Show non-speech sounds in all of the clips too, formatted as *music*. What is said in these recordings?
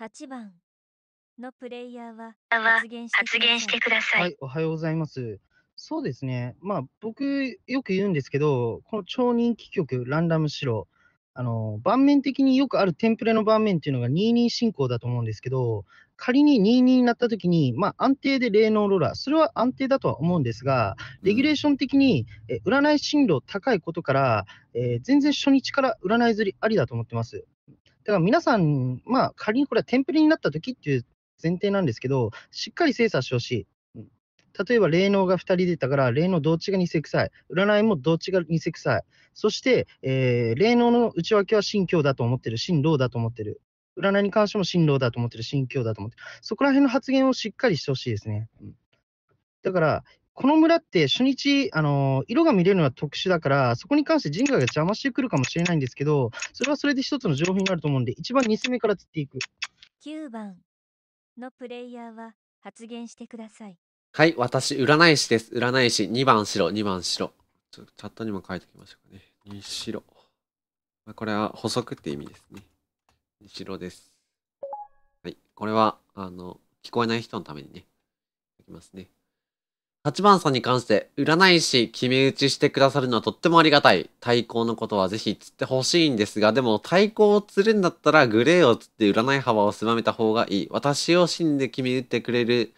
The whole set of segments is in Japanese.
8番のプレイヤーは発言してください。はい、おはようございます。そうですね、まあ、僕、よく言うんですけど、この超人気曲、ランダムシロあの、盤面的によくあるテンプレの盤面っていうのが22進行だと思うんですけど、仮に22になったときに、まあ、安定で霊能ローラー、それは安定だとは思うんですが、レギュレーション的に、え占い進路高いことから、えー、全然初日から占い釣りありだと思ってます。だから皆さん、まあ、仮にこれはテンプレになった時っていう前提なんですけど、しっかり精査してほしい。例えば霊能が2人出たから、霊能どっちが偽臭い。占いもどっちが偽臭い。そして、えー、霊能の内訳は信教だと思ってる、信老だと思ってる。占いに関しても信老だと思ってる、信教だと思ってる。そこら辺の発言をしっかりしてほしいですね。だから、この村って初日、あの色が見れるのは特殊だから、そこに関して人外が邪魔してくるかもしれないんですけど、それはそれで一つの情報になると思うんで、一番2戦目から釣っていく。9番のプレイヤーは発言してください。はい、私、占い師です。占い師、2番白、2番白。ちょっとチャットにも書いておきましょうかね。2白。これは補足って意味ですね。2白です。はい、これは、あの、聞こえない人のためにね、いきますね。8番さんに関して、占い師決め打ちしてくださるのはとってもありがたい。対抗のことはぜひ釣ってほしいんですが、でも対抗を釣るんだったらグレーを釣って占い幅を狭めた方がいい。私を死んで決め打ってくれる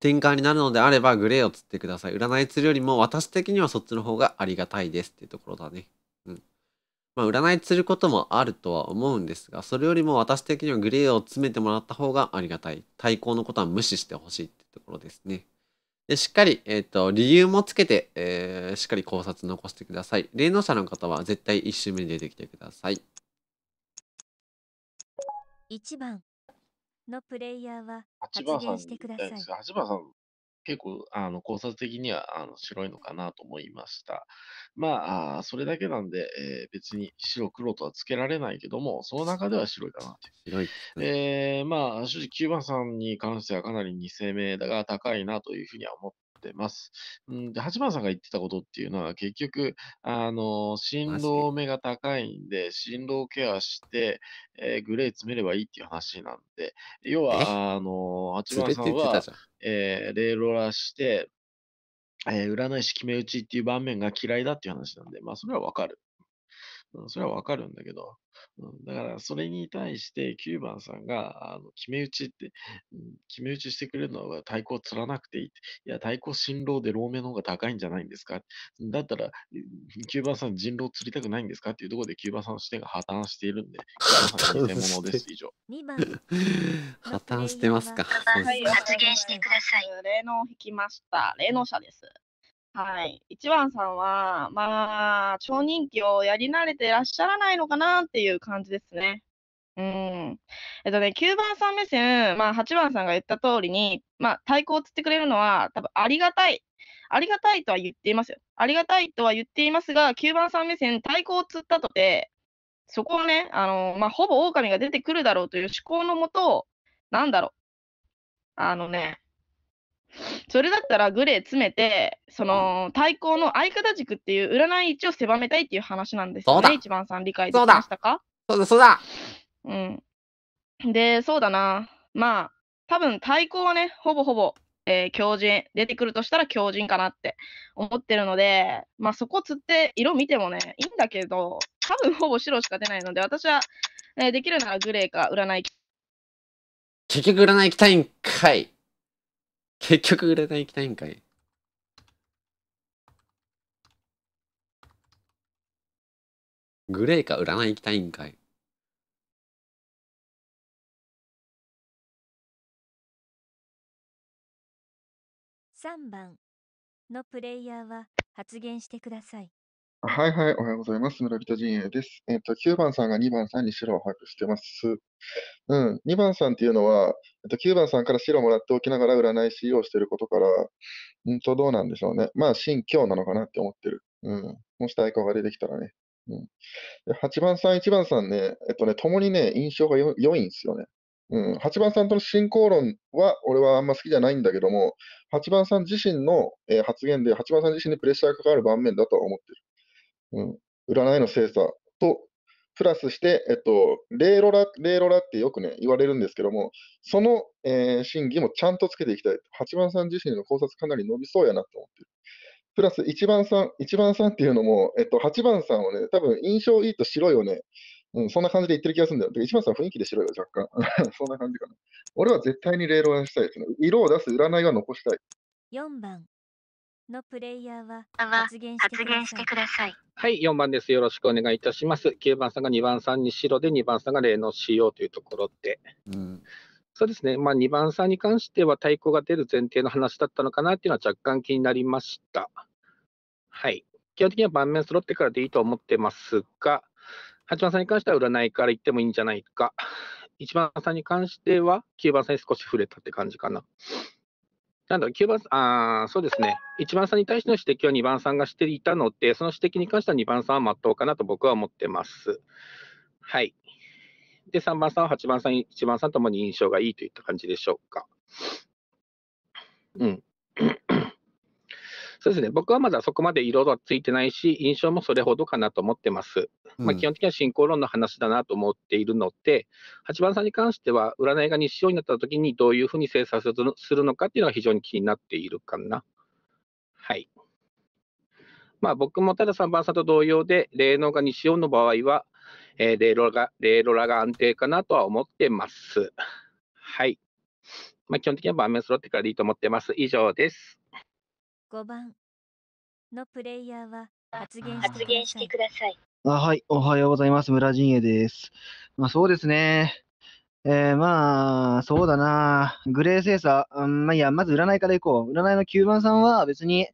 展開になるのであればグレーを釣ってください。占い釣るよりも私的にはそっちの方がありがたいですっていうところだね。うん。まあ占い釣ることもあるとは思うんですが、それよりも私的にはグレーを詰めてもらった方がありがたい。対抗のことは無視してほしいってところですね。でしっかり、えーと、理由もつけて、えー、しっかり考察残してください。霊能者の方は絶対1周目に出てきてください。1番のプレイヤーは発言してください。8番さん結構、あの、考察的には、あの、白いのかなと思いました。まあ、それだけなんで、えー、別に白黒とはつけられないけども、その中では白いかなと。白い、えー、まあ、正直、キューバさんに関してはかなり2世名だが高いなというふうには思っってます。うん、で、八番さんが言ってたことっていうのは、結局、あの、振動目が高いんで、振動ケアして、えー、グレー詰めればいいっていう話なんで、要は、あの、八番さんは、えー、レーロラして、えー、占い師決め打ちっていう場面が嫌いだっていう話なんで、まあ、それはわかるん、それはわかるんだけど、うん、だからそれに対して9番さんがあの決め打ちって、うん、決め打ちしてくれるのは対抗釣らなくていい。いや、対抗新郎で老明の方が高いんじゃないんですかだったら9番さん人狼釣りたくないんですかっていうところで9番さんの視点が破綻しているんで、9番です。以上。破綻して *laughs* ますか。発言してください。霊能引きました。霊能者です。はい。一番さんは、まあ、超人気をやり慣れてらっしゃらないのかなっていう感じですね。うん。えっとね、9番さん目線、まあ、8番さんが言った通りに、まあ、太鼓をつってくれるのは、多分ありがたい。ありがたいとは言っていますよ。ありがたいとは言っていますが、9番さん目線、太鼓をつったとて、そこはね、あの、まあ、ほぼ狼が出てくるだろうという思考のもと、なんだろう。あのね、それだったらグレー詰めて、その対抗の相方軸っていう占い位置を狭めたいっていう話なんですよね、一番さん理解できましたかそうだそうだうん。で、そうだな。まあ、多分対抗はね、ほぼほぼ、えー、強靭、出てくるとしたら強靭かなって思ってるので、まあそこつって色見てもね、いいんだけど、多分ほぼ白しか出ないので、私は、えー、できるならグレーか占い。結局占い行きたいんかい。結局ない行きたいんかい。グレーか占い行きたいんかい。3番のプレイヤーは発言してください。はいはい、おはようございます。村人陣営です。えっ、と、9番さんが2番さんに白を把握してます。うん、2番さんっていうのは、えっと、9番さんから白をもらっておきながら占い師をしてることから、うんと、どうなんでしょうね。まあ、信教なのかなって思ってる。うん。もし対抗が出てきたらね。うん。8番さん、1番さんね、えっとね、共にね、印象が良いんですよね。うん、8番さんとの進行論は俺はあんま好きじゃないんだけども、8番さん自身の、えー、発言で、8番さん自身にプレッシャーがかかる場面だとは思ってる。うん、占いの精査と、プラスして、えっと、レイロラ、レイロラってよくね、言われるんですけども、その、えー、審議もちゃんとつけていきたい。8番さん自身の考察かなり伸びそうやなと思ってる。プラス1番さん、1番さんっていうのも、えっと、8番さんをね、多分印象いいと白いよね、うん、そんな感じで言ってる気がするんだよ。1番さん雰囲気で白いよ、若干。*laughs* そんな感じかな。俺は絶対にレイロラしたいですね。色を出す占いは残したい。4番。のプレイヤーは発言してください。はい、4番です。よろしくお願いいたします。9番さんが2番さんに白で、2番さんが例の CO というところで。うんそうですね、まあ、2番さんに関しては対抗が出る前提の話だったのかなっていうのは若干気になりました。はい、基本的には盤面揃ってからでいいと思ってますが、8番さんに関しては占いから言ってもいいんじゃないか、1番さんに関しては9番さんに少し触れたって感じかな。なんだ9番、あそうですね、1番さんに対しての指摘を2番さんがしていたので、その指摘に関しては2番さんは全っうかなと僕は思ってます。はい。で、3番さんは8番さん、1番さんともに印象がいいといった感じでしょうか。うん。そうですね、僕はまだそこまで色はついてないし、印象もそれほどかなと思ってます。まあ、基本的には進行論の話だなと思っているので、8番さんに関しては、占いが日常になったときにどういうふうに精査するのかっていうのが非常に気になっているかな。はい。まあ、僕もただ3番さんと同様で、霊能が日曜の場合は、えー、霊ロが霊ロラが安定かなとは思ってます。はい。まあ、基本的には盤面揃ってからでいいと思ってます。以上です。5番のプレイヤーは発言してください。あはい、おはようございます。村陣営です。まあそうですね。えー、まあ、そうだな。グレー精査。うん、まあいいや、まず占いからいこう。占いの9番さんは別に、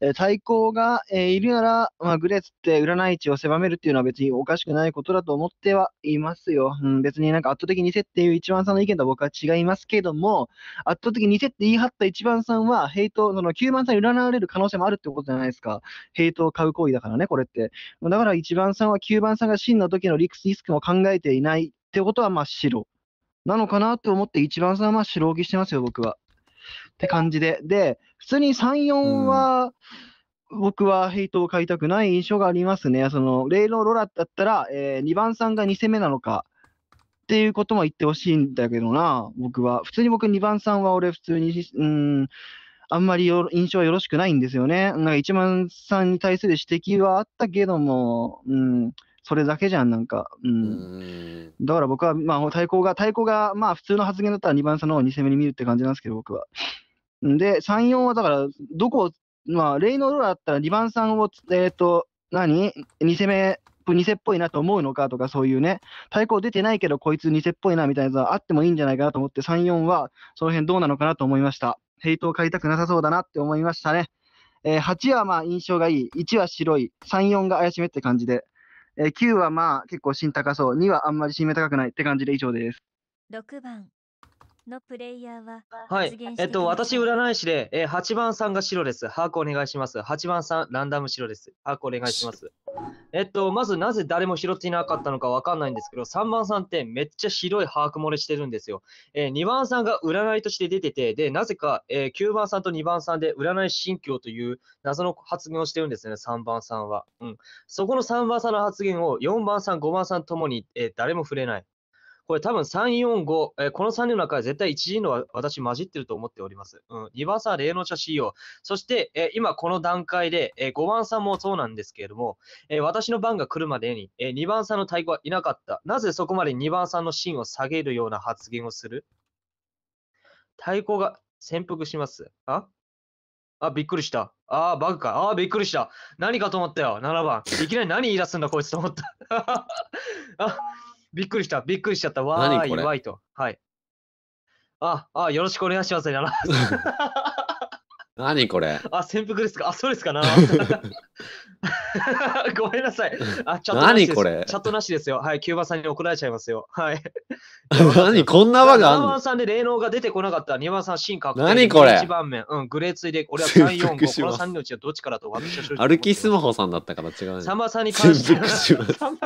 え対抗が、えいるなら、まあ、グレーツって占い値を狭めるっていうのは別におかしくないことだと思ってはいますよ。うん、別になんか圧倒的に偽っていう一番さんの意見とは僕は違いますけども、圧倒的に偽って言い張った一番さんは、ヘイト、その9番さんに占われる可能性もあるってことじゃないですか。ヘイトを買う行為だからね、これって。だから一番さんは9番さんが真の時のリスクも考えていないってことは、まあ白。なのかなと思って一番さんは白置きしてますよ、僕は。って感じで。で、普通に3、4は、僕はヘイトを買いたくない印象がありますね。その、レイロロラだったら、えー、2番さんが2戦目なのか、っていうことも言ってほしいんだけどな、僕は。普通に僕2番さんは俺普通に、うん、あんまり印象はよろしくないんですよね。なんか1番さんに対する指摘はあったけども、うん、それだけじゃん、なんか。うん。だから僕は、まあ、対抗が、対抗が、まあ、普通の発言だったら2番さんの方が2戦目に見るって感じなんですけど、僕は。で、3、4はだから、どこまあ、レイノーーだったら2番3を、えっ、ー、と、何偽目、偽っぽいなと思うのかとか、そういうね、対抗出てないけど、こいつ偽っぽいなみたいなやつはあってもいいんじゃないかなと思って、3、4は、その辺どうなのかなと思いました。ヘイトを買いたくなさそうだなって思いましたね。えー、8はまあ印象がいい、1は白い、3、4が怪しめって感じで、えー、9はまあ結構芯高そう、2はあんまり芯高くないって感じで以上です。6番のプレイヤーははい。えっと、私、占い師で、えー、8番さんが白です。把握お願いします。8番さん、ランダム白です。把握お願いします。えっと、まず、なぜ誰も拾っていなかったのかわかんないんですけど、3番さんってめっちゃ白い把握漏れしてるんですよ。えー、2番さんが占いとして出てて、で、なぜか、えー、9番さんと2番さんで占い心境という謎の発言をしてるんですね、3番さんは。うん。そこの3番さんの発言を4番さん、5番さんともに、えー、誰も触れない。これ多分3、4、5、えー、この3人の中は絶対1人の私混じってると思っております。うん、2番さんは霊能者 CEO。そして、えー、今この段階で、えー、5番さんもそうなんですけれども、え私の番が来るまでに、え2番さんの太鼓はいなかった。なぜそこまで2番さんの芯を下げるような発言をする太鼓が潜伏します。ああ、びっくりした。ああ、バグか。ああ、びっくりした。何かと思ったよ。7番。いきなり何言い出すんだ、こいつと思った。あ *laughs* びっくりした、びっくりしちゃった。わーい、わーいと。はい。あ、あ、よろしくお願いします。*laughs* 何これあ、潜伏ですかあ、そうですかな *laughs* ごめんなさい。あ、チャットなしですチャットなしですよ。はい、キューバさんに怒られちゃいますよ。はい。*laughs* 何こんな輪があん7の番さんで霊能が出てこなかったら、2番さん進化確定。何これ1番目、うん、グレーついで、俺は3、4、潜5、この3人のうちはどっちからと私は正歩きスマホさんだったから違うね。3番さんに関しては、潜伏さんに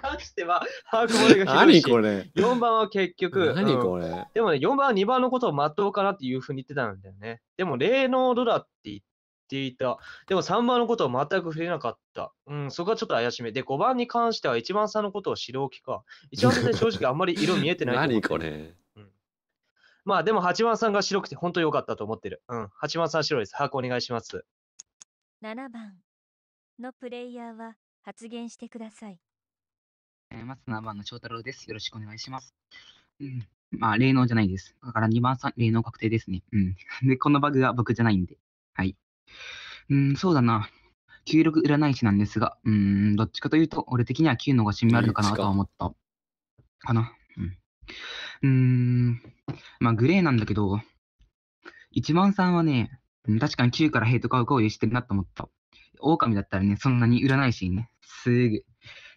関しては、把握漏れがひど何これ4番は結局、何うんこれ、でもね、4番は2番のことをまっとうかなっていうふうに言ってたんだよね。でも、霊能度だって言っていた。でも、3番のことは全く触れなかった。うん、そこはちょっと怪しめ。で、5番に関しては1番さんのことを知るきか。1番さん正直あんまり色見えてない *laughs* 何これ。まあでも8番さんが白くて本当良かったと思ってる。うん。8番さん白いです。把握お願いします。7番のプレイヤーは発言してください。えー、まず7番の翔太郎です。よろしくお願いします。うん。まあ、霊能じゃないです。だから2番さん、霊能確定ですね。うん。*laughs* で、このバグが僕じゃないんで。はい。うん、そうだな。9 6占い師なんですが、うん、どっちかというと、俺的には9の方が趣味あるのかなとは思った。かな。うん。うーん。まあ、グレーなんだけど、1番さんはね、確かに9からヘイト買う行為してるなと思った。狼だったらね、そんなに占い師にね、すぐ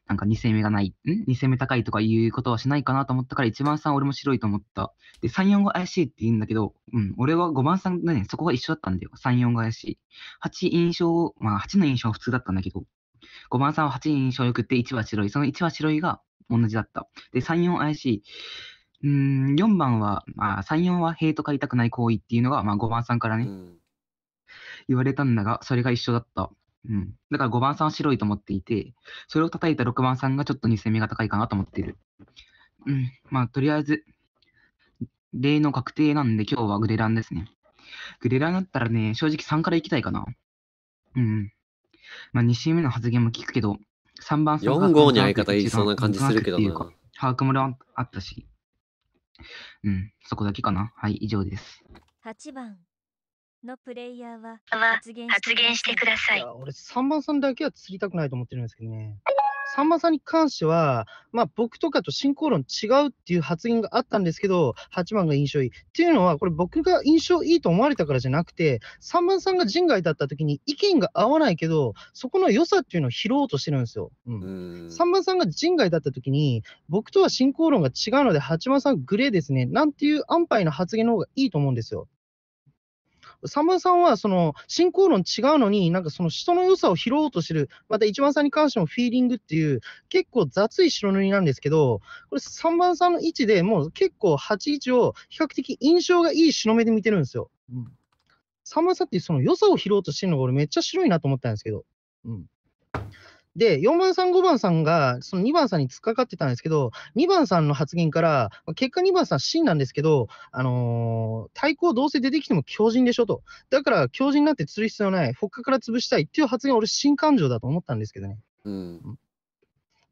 なんか2戦目がない、ん ?2 戦目高いとかいうことはしないかなと思ったから、1番さん俺も白いと思った。で、3、4が怪しいって言うんだけど、うん、俺は5番さんがね、そこが一緒だったんだよ。3、4が怪しい。8印象、まあ8の印象は普通だったんだけど、5番さんは8印象よくて1は白い。その1は白いが同じだった。で、3、4怪しい。うん、4番は、まあ、3、4は平と買いたくない行為っていうのが、まあ、5番さんからね、うん、言われたんだが、それが一緒だった。うん。だから5番さんは白いと思っていて、それを叩いた6番さんがちょっと2戦目が高いかなと思ってる。うん。まあ、とりあえず、例の確定なんで今日はグレランですね。グレランだったらね、正直3から行きたいかな。うん。まあ、2周目の発言も聞くけど、3番さん4号に相方いそうな感じするけどな。把握もあったし。うん、そこだけかな。はい、以上です。8番。のプレイヤーは発言発言してください。い俺、3番さんだけは釣りたくないと思ってるんですけどね。3番さんに関しては、まあ、僕とかと進行論違うっていう発言があったんですけど、8番が印象いい。っていうのは、これ僕が印象いいと思われたからじゃなくて、3番さんが人外だった時に意見が合わないけど、そこの良さっていうのを拾おうとしてるんですよ。さ、うんさんが人外だった時に、僕とは進行論が違うので、8番さんグレーですね、なんていう安牌の発言の方がいいと思うんですよ。サムさんはその進行論違うのに、なんかその人の良さを拾おうとしてる、また一番さんに関してもフィーリングっていう、結構雑い白塗りなんですけど、これ3番さんの位置でもう結構8位置を比較的印象がいい白目で見てるんですよ。うん、3番さんってその良さを拾おうとしてるのが俺めっちゃ白いなと思ったんですけど。うんで、4番さん、5番さんが、その2番さんに突っかかってたんですけど、2番さんの発言から、結果2番さん、真なんですけど、あのー、対抗どうせ出てきても強靭でしょと。だから、強靭になって釣る必要ない、ほっかから潰したいっていう発言、俺、新感情だと思ったんですけどね。うん。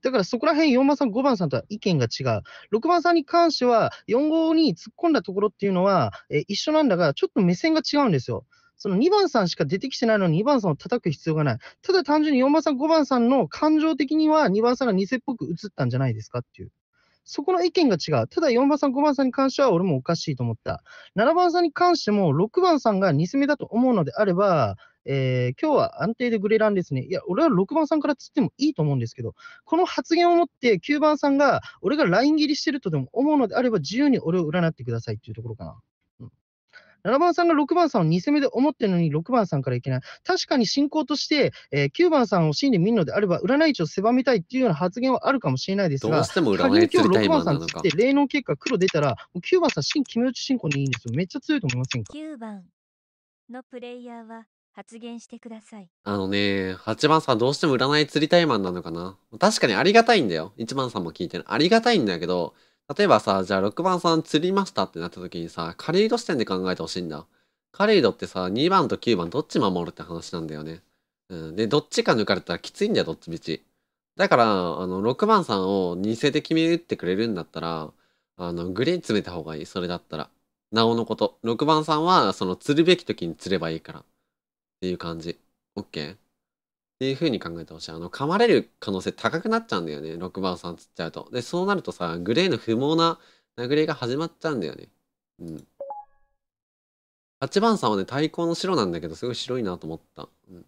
だからそこら辺4番さん、5番さんとは意見が違う。6番さんに関しては、4号に突っ込んだところっていうのは、え一緒なんだが、ちょっと目線が違うんですよ。その2番さんしか出てきてないのに2番さんを叩く必要がない。ただ単純に4番さん、5番さんの感情的には2番さんが偽っぽく映ったんじゃないですかっていう。そこの意見が違う。ただ4番さん、5番さんに関しては俺もおかしいと思った。7番さんに関しても6番さんが偽目だと思うのであれば、えー、今日は安定でグレランですね。いや、俺は6番さんから釣ってもいいと思うんですけど、この発言をもって9番さんが俺がライン切りしてるとでも思うのであれば自由に俺を占ってくださいっていうところかな。7番さんが6番さんを2目で思ってるのに6番さんからいけない。確かに進行として、えー、9番さんを真で見るのであれば、占い師を狭めたいっていうような発言はあるかもしれないですが、どうしても占い師今日6番さんつって、霊能結果黒出たら、9番さん、真決め打ち進行でいいんですよ。めっちゃ強いと思いませんか ?9 番のプレイヤーは、発言してください。あのね、8番さんどうしても占い釣りたいマンなのかな。確かにありがたいんだよ。1番さんも聞いてる。ありがたいんだけど、例えばさ、じゃあ6番さん釣りましたってなった時にさ、狩ド視点で考えてほしいんだ。狩ドってさ、2番と9番どっち守るって話なんだよね。うん。で、どっちか抜かれたらきついんだよ、どっちみち。だから、あの、6番さんを偽で決め打ってくれるんだったら、あの、グレー詰めた方がいい、それだったら。なおのこと。6番さんは、その、釣るべき時に釣ればいいから。っていう感じ。オッケーっていう風に考えてほしい。あの、噛まれる可能性高くなっちゃうんだよね。6番さんつっちゃうと。で、そうなるとさ、グレーの不毛な殴りが始まっちゃうんだよね。うん。8番さんはね、対抗の白なんだけど、すごい白いなと思った。うん。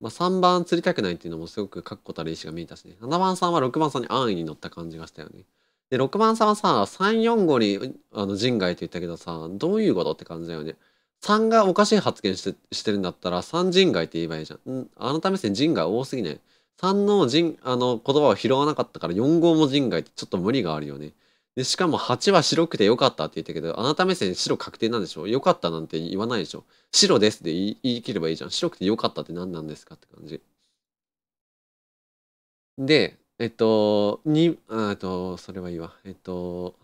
まあ、3番釣りたくないっていうのもすごく確固たる意志が見えたしね。7番さんは6番さんに安易に乗った感じがしたよね。で、6番さんはさ、345にあの陣外と言ったけどさ、どういうことって感じだよね。3がおかしい発言してしてるんだったら3人外って言えばいいじゃん。うん、あなた目線人外多すぎね。3の人あの言葉を拾わなかったから4号も人外ってちょっと無理があるよね。でしかも8は白くてよかったって言ったけど、あなた目線白確定なんでしょよかったなんて言わないでしょ白ですって言い切ればいいじゃん。白くてよかったって何なんですかって感じ。で、えっと、に、あと、それはいいわ。えっと、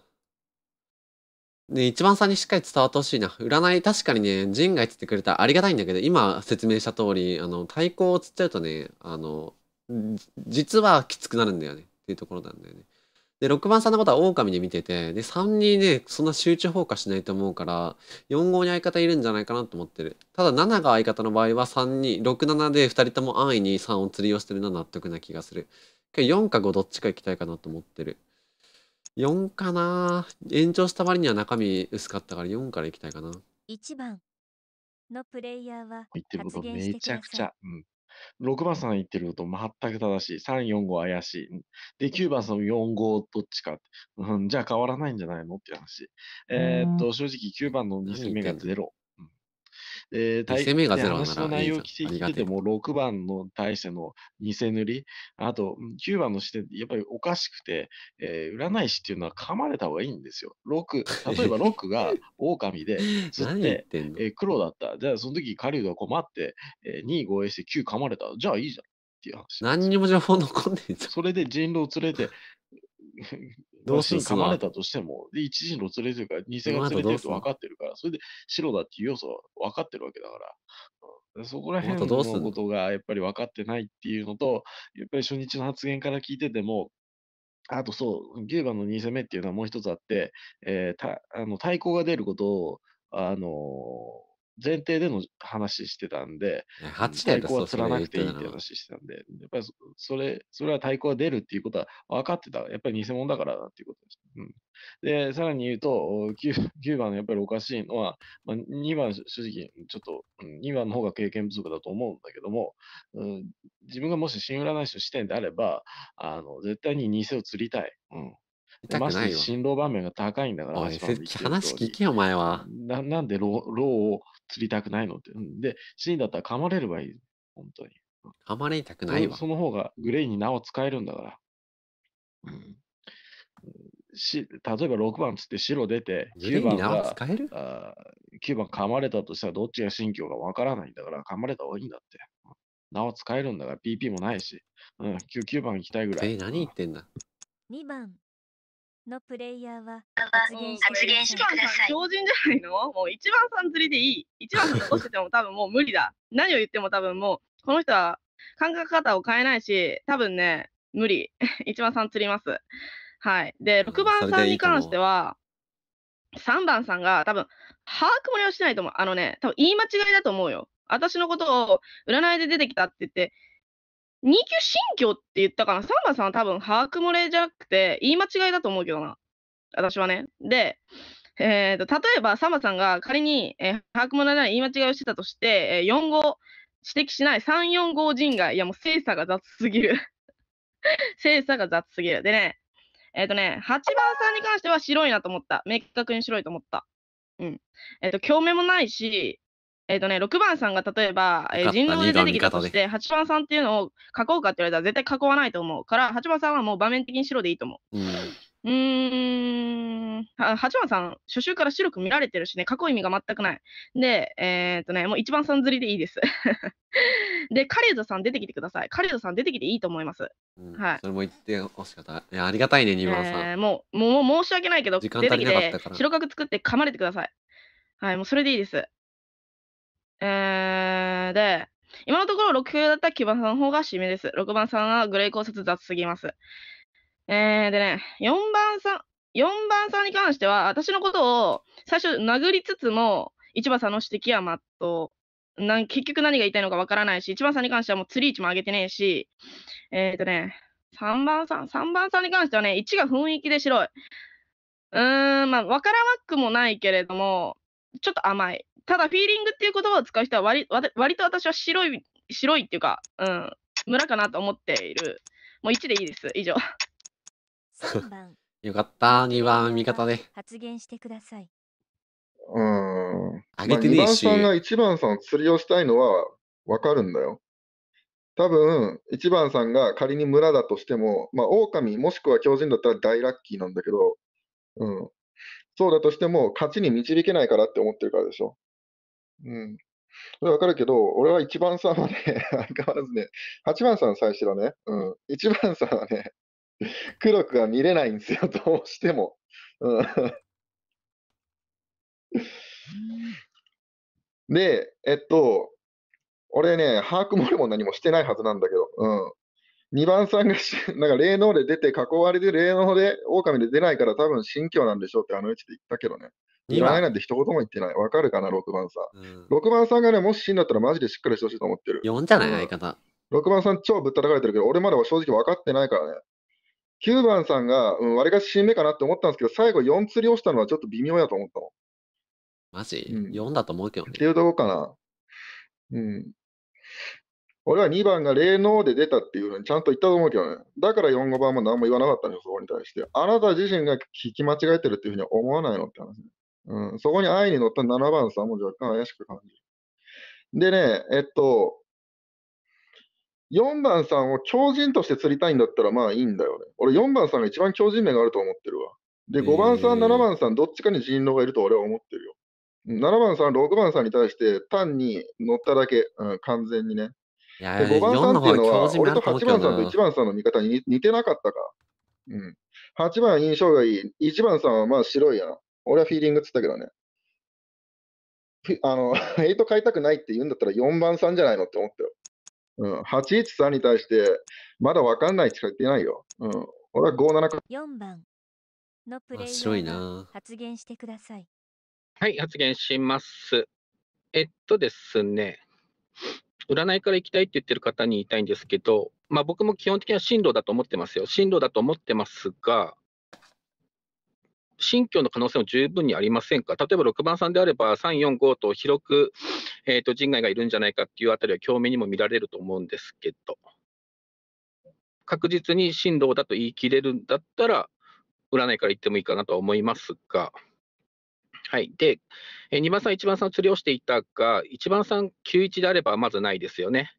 で、一番さんにしっかり伝わってほしいな。占い、確かにね、人外つってくれたらありがたいんだけど、今説明した通り、あの、対抗をつっちゃうとね、あの、実はきつくなるんだよね。っていうところなんだよね。で、6番さんのことは狼で見てて、で、3人ね、そんな集中砲火しないと思うから、4号に相方いるんじゃないかなと思ってる。ただ7が相方の場合は3に、6、7で2人とも安易に3を釣りをしてるのは納得な気がする。4か5どっちか行きたいかなと思ってる。4かな延長した割には中身薄かったから4からいきたいかな1番のプレイヤーは言ってることめちゃくちゃ、うん、6番さん言ってること全く正しい345怪しいで9番さん45どっちか、うん、じゃあ変わらないんじゃないのって話えー、っと正直9番の2戦目がゼロえー、戦名がゼロならいすね、話の内容を聞いてても、6番の大勢の偽塗り、あと9番の視点、やっぱりおかしくて、えー、占い師っていうのは噛まれた方がいいんですよ。六例えば6が *laughs* 狼で、ずってってえー、黒だった。じゃあその時、狩人は困って、えー、2位護衛して9噛まれた。じゃあいいじゃんっていう話。何にも情報残んねえじゃん。それで人狼を連れて、同心噛まれたとしても、で一時の連れてるから、偽が連れてると分かってるから、それで白だっていう要素は分かってるわけだから、そこら辺のことがやっぱり分かってないっていうのと、やっぱり初日の発言から聞いてても、あとそう、9番の偽目っていうのはもう一つあって、えー、たあの対抗が出ることを、あのー前提での話してたんで、8抗は釣らなくていいって話してたんで、やっぱりそれ、それは対抗が出るっていうことは分かってた。やっぱり偽物だからだっていうことです。うん、で、さらに言うと9、9 *laughs* 番のやっぱりおかしいのは、まあ、2番正直ちょっと、2番の方が経験不足だと思うんだけども、うん、自分がもし新占い師の視点であれば、あの絶対に偽を釣りたい。うん痛くまして面が高いんだから。話聞けよ、お前は。ななんでローを釣りたくないのって。んで、シんだったら噛まれればいい。本当に。噛まれたくないわ。その方がグレイに名を使えるんだから。うん、し例えば6番つって白出て、9番が使えるあ9番噛まれたとしたらどっちが信教がわからないんだから噛まれた方がいいんだって。名を使えるんだから PP もないし、うん、9, 番行きたいぐらい。え、何言ってんだ2番のプレイヤーは発言してください。標準じゃないのもう一番さん釣りでいい。一番さん落してても多分もう無理だ。何を言っても多分もう、この人は考え方を変えないし、多分ね、無理。*laughs* 一番さん釣ります。はい。で、6番さんに関しては、3番さんが多分、把握もりをしないと思う。あのね、多分言い間違いだと思うよ。私のことを占いで出てきたって言って、二級新居って言ったかな。サンバさんは多分把握漏れじゃなくて、言い間違いだと思うけどな。私はね。で、えーと、例えば、サンバさんが仮に、えー、把握漏れない言い間違いをしてたとして、えー、4号、指摘しない3、4、号人外。いや、もう精査が雑すぎる。*laughs* 精査が雑すぎる。でね、えっ、ー、とね、8番さんに関しては白いなと思った。明確に白いと思った。うん。えっ、ー、と、共鳴もないし、えっ、ー、とね、6番さんが例えば、えー、人狼で出てきたとして、8番さんっていうのを書こうかって言われたら絶対書囲わないと思うから、8番さんはもう場面的に白でいいと思う。うんうーん、八番さん、初週から白く見られてるしね、過去意味が全くない。で、えー、っとね、もう一番さんずりでいいです。*laughs* で、カレードさん出てきてください。カレードさん出てきていいと思います。うん、はい。それも言ってほしかった。いや、ありがたいね、二番さん、えー、もう、もう申し訳ないけど、時間足りなかったからてて、白角作って噛まれてください。はい、もうそれでいいです。えー、で、今のところ6票だった9番さんの方が指名です。6番さんはグレー考察雑すぎます。えー、でね、4番さん、4番さんに関しては、私のことを最初殴りつつも、1番さんの指摘はまっと結局何が言いたいのかわからないし、1番さんに関してはもう釣り位置も上げてねえし、えー、とね、3番さん、3番さんに関してはね、1が雰囲気で白い。うーん、まあ、わからなくもないけれども、ちょっと甘い。ただ、フィーリングっていう言葉を使う人は割、割と私は白い、白いっていうか、うん、村かなと思っている。もう1でいいです。以上。*laughs* よかった。2番、味方で。発言してください。うん。あげてねえし。まあ、2番さんが1番さんを釣りをしたいのはわかるんだよ。多分、1番さんが仮に村だとしても、まあ、狼もしくは狂人だったら大ラッキーなんだけど、うん。そうだとしても、勝ちに導けないからって思ってるからでしょ。うん。それわかるけど、俺は1番さんはね、*laughs* 相変わらずね、8番さん最初だね。うん。1番さんはね、黒くは見れないんですよ、どうしても。うん。で、えっと、俺ね、把握も俺も何もしてないはずなんだけど、うん。2番さんが *laughs* なんか霊能で出て、囲われて霊能で、狼で出ないから多分心境なんでしょうってあのうちで言ったけどね。2番なんて一言も言ってない。わかるかな、6番さ、うん。6番さんがね、もし死んだったらマジでしっかりしてほしいと思ってる。4じゃない、相方。6番さん超ぶったたかれてるけど、俺までは正直分かってないからね。9番さんが、うん、割かし死んめかなって思ったんですけど、最後4釣りをしたのはちょっと微妙やと思ったの。マジ、うん、?4 だと思うけどね。っていうとこかな。うん。俺は2番が霊能で出たっていうふうにちゃんと言ったと思うけどね。だから4、5番も何も言わなかったのよ、そこに対して。あなた自身が聞き間違えてるっていうふうに思わないのって話、ね。うん、そこに愛に乗った7番さんも若干怪しく感じる。でね、えっと、4番さんを超人として釣りたいんだったらまあいいんだよね。俺4番さんが一番超人名があると思ってるわ。で、5番さん、7番さん、どっちかに人狼がいると俺は思ってるよ。7番さん、6番さんに対して単に乗っただけ、うん、完全にね。いや5番さんっていうのは、俺と8番さんと1番さんの見方に似てなかったか。うん。8番印象がいい。1番さんはまあ白いやん。俺はフィーリングっつったけどね。あの、*laughs* ヘイ買いたくないって言うんだったら4番さんじゃないのって思ったよ。うん。813に対して、まだわかんないって言ってないよ。うん。俺は5、7か。4番のプレイヤー発言してください。はい、発言します。えっとですね。占いから行きたいって言ってる方に言いたいんですけど、まあ、僕も基本的には進路だと思ってますよ。進路だと思ってますが、信教の可能性も十分にありませんか、例えば6番さんであれば、3、4、5と広く、えーと、人外がいるんじゃないかっていうあたりは共鳴にも見られると思うんですけど、確実に進路だと言い切れるんだったら、占いから行ってもいいかなとは思いますが。はい、で、2番さん、1番さん釣りをしていたが、1番さん、91であればまずないですよね。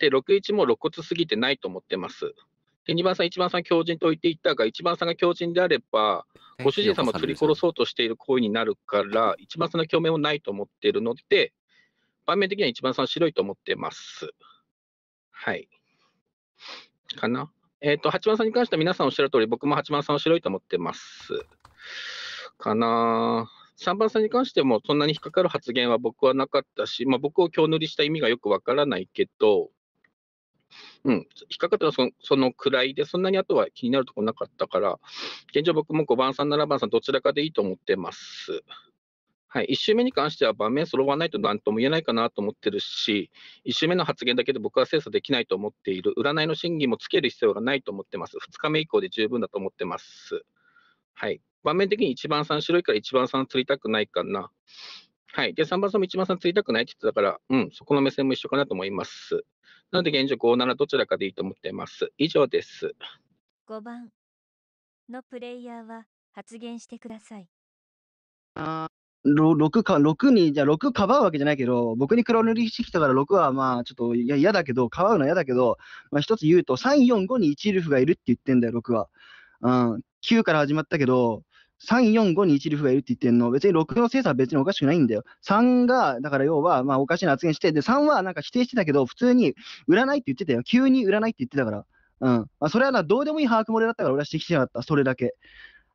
で、61も露骨すぎてないと思ってます。で、2番さん、1番さん、強靭と言っていたが、1番さんが強靭であれば、ご主人様を釣り殺そうとしている行為になるから、1番さんの共鳴もないと思っているので、盤面的には1番さん白いと思ってます。はい。かな。えっ、ー、と、8番さんに関しては皆さんおっしゃる通り、僕も8番さんは白いと思ってます。かな。3番さんに関しても、そんなに引っかかる発言は僕はなかったし、まあ、僕を日塗りした意味がよくわからないけど、うん、引っかかったのはそのくらいで、そんなにあとは気になるところなかったから、現状、僕も5番さん、7番さん、どちらかでいいと思ってます。はい、1周目に関しては場面揃わないと何とも言えないかなと思ってるし、1周目の発言だけで僕は精査できないと思っている、占いの審議もつける必要がないと思ってます、2日目以降で十分だと思ってます。はい盤面的に1番三白いから1番三釣りたくないかな。はい。で、3番三も1番三釣りたくないって言ってたから、うん、そこの目線も一緒かなと思います。なので現状57どちらかでいいと思っています。以上です。5番のプレイヤーは発言してください。あ6か、6に、じゃあ6かばうわけじゃないけど、僕に黒塗りしてきたから6はまあちょっと嫌だけど、かばうのは嫌だけど、まあ一つ言うと、3、4、5に1ルフがいるって言ってんだよ、6は。うん、9から始まったけど、3、4、5に一流風がいるって言ってんの、別に6の精査は別におかしくないんだよ。3が、だから要は、まあおかしな発言して、で、3はなんか否定してたけど、普通に売らないって言ってたよ。急に売らないって言ってたから。うん。まあ、それはな、どうでもいい把握漏れだったから俺は指摘しなかった。それだけ。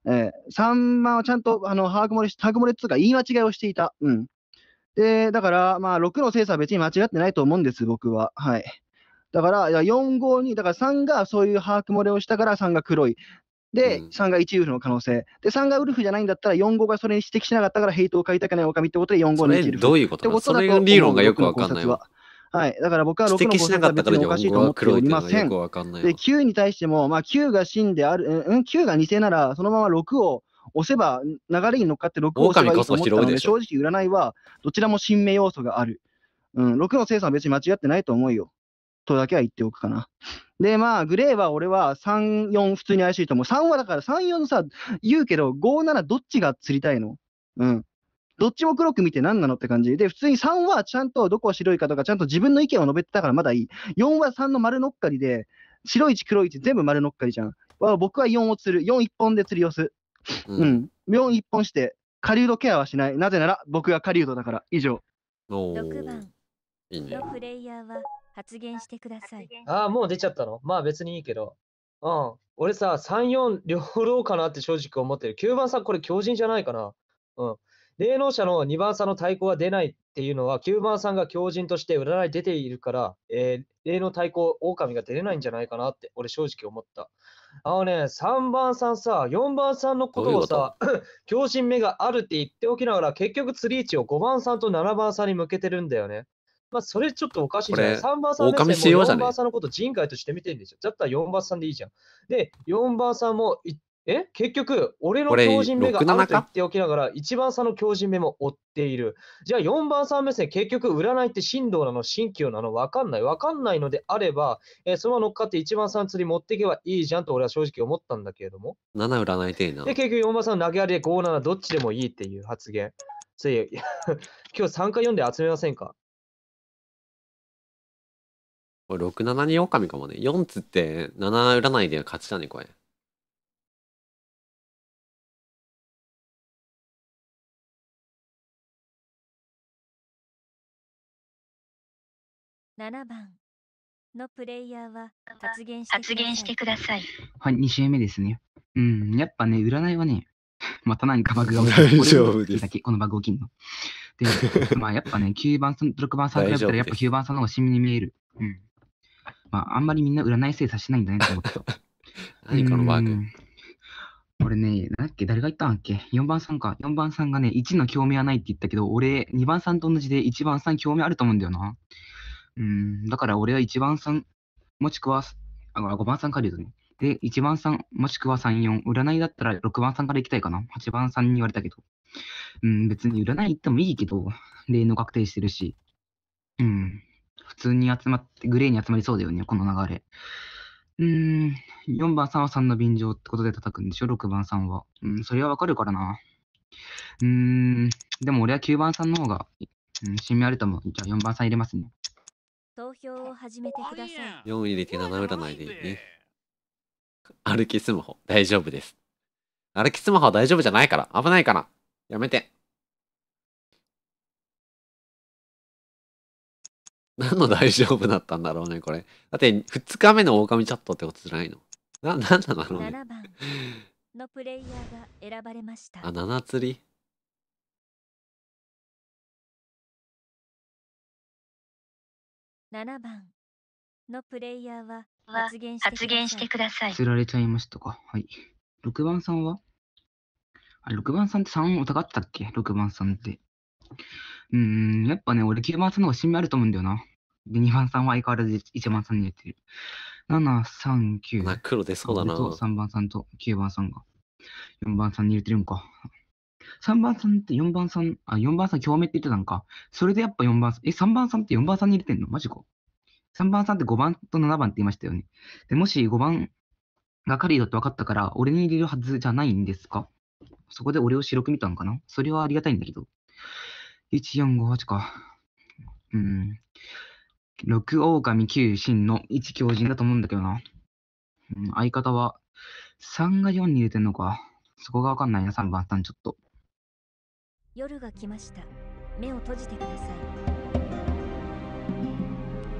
えー、3番はちゃんと、あの、把握漏れし、把握漏れっつうか言い間違いをしていた。うん。で、だから、まあ6の精査は別に間違ってないと思うんです、僕は。はい。だから、4、5、に、だから3がそういう把握漏れをしたから3が黒い。で、うん、3が1ウルフの可能性。で、3がウルフじゃないんだったら、4号がそれに指摘しなかったから、ヘイトを買いたくない狼ってことで、4号の1ウルフ。どういうことってことだと理論がよくわかんないわ。はい。だから僕は6の考察は別におかしいと思っておりません。で、9に対しても、まあ、9が真である、うん、9が偽なら、そのまま6を押せば流れに乗っかって6を押せばいいと思ったので、正直占いはどちらも神明要素がある。うん、6の生産は別に間違ってないと思うよ。とだけは言っておくかな。で、まあ、グレーは俺は3、4普通に怪しいと思う。3はだから3、4さ、言うけど、5、7どっちが釣りたいのうん。どっちも黒く見て何なのって感じ。で、普通に3はちゃんとどこ白いかとか、ちゃんと自分の意見を述べてたからまだいい。4は3の丸のっかりで、白い置、黒い置、全部丸のっかりじゃん。は僕は4を釣る。4、1本で釣り寄す。うん。4、1本して、狩人ケアはしない。なぜなら、僕が狩人だから。以上。6番。いいね。プレイヤーは発言してください。ああ、もう出ちゃったのまあ別にいいけど。うん。俺さ、3、4両方かなって正直思ってる。9番さん、これ強人じゃないかな。うん。霊能者の2番さんの対抗は出ないっていうのは、9番さんが強人として占い出ているから、えー、霊能対抗、狼が出れないんじゃないかなって、俺正直思った。あのね、3番さんさ、4番さんのことをさ、*laughs* 強人目があるって言っておきながら、結局釣り位置を5番さんと7番さんに向けてるんだよね。まあ、それちょっとおかしいじゃない ?3 番さんです、ね、4番さんのこと人外として見てるんですよ。だったら4番さんでいいじゃん。で、4番さんも、え結局、俺の強人目があると言っておきながら、1番さんの強人目も追っている。じゃあ4番さん目線、結局、占いって神道なの、神教なの、わかんない。わかんないのであれば、えー、そのまま乗っかって1番さん釣り持っていけばいいじゃんと俺は正直思ったんだけれども。7占いていな。で、結局4番さん投げありで5、7どっちでもいいっていう発言。つい、*laughs* 今日3回読んで集めませんかこれ6、7に狼かもね。4つって7占いで勝ちだね、これ。7番のプレイヤーは発言してください。はい、2週目ですね。うん、やっぱね、占いはね、*laughs* また何かバグが起きす。このバグ起きるの。で、まあやっぱね、9番6番さん比べたらやっぱ9番さんの方が親身に見える。うん。まあ、あんまりみんな占い精査しないんだねと思った。*laughs* 何このマーク。俺ね、なんだっけ、誰が言ったんっけ ?4 番さんか。4番さんがね、1の興味はないって言ったけど、俺、2番さんと同じで1番さん興味あると思うんだよな。うん、だから俺は1番さん、もしくは、あ、5番さんから言うとね。で、1番さん、もしくは3、4。占いだったら6番さんから行きたいかな。8番さんに言われたけど。うん、別に占い行ってもいいけど、霊能確定してるし。うん。普通に集まって、グレーに集まりそうだよね、この流れ。うん、4番さんは3の便乗ってことで叩くんでしょ、6番さんは。うん、それはわかるからな。うん、でも俺は9番さんの方が、うん、新名あると思う。じゃあ4番さん入れますね。投票を始めてください。4入れて7占いでいいね。歩きスマホ、大丈夫です。歩きスマホは大丈夫じゃないから、危ないから。やめて。*laughs* 何の大丈夫だったんだろうね、これ。だって、2日目の狼チャットってことじゃないの。な、なんろうね。7番のプレイヤーが選ばれました。あ、7釣り7番のプレイヤーは発言してください。釣られちゃいましたか。はい。6番さんはあ、6番さんって3を疑ってたっけ ?6 番さんって。うーん、やっぱね、俺9番さんの方が新味あると思うんだよな。で、2番さんは相変わらず1番さんに入れてる。7、3、9。黒そうだな。と3番さんと9番さんが。4番さんに入れてるんか。3番さんって4番さん、あ、4番さん共鳴って言ってたんか。それでやっぱ4番さん、え、3番さんって4番さんに入れてんのマジか。3番さんって5番と7番って言いましたよね。で、もし5番がカリーだって分かったから、俺に入れるはずじゃないんですかそこで俺を白く見たんかなそれはありがたいんだけど。1458か。うん。6狼九真の1強人だと思うんだけどな。うん、相方は、3が4に入れてんのか。そこがわかんないな、3番さんちょっと。夜が来ました。目を閉じてください。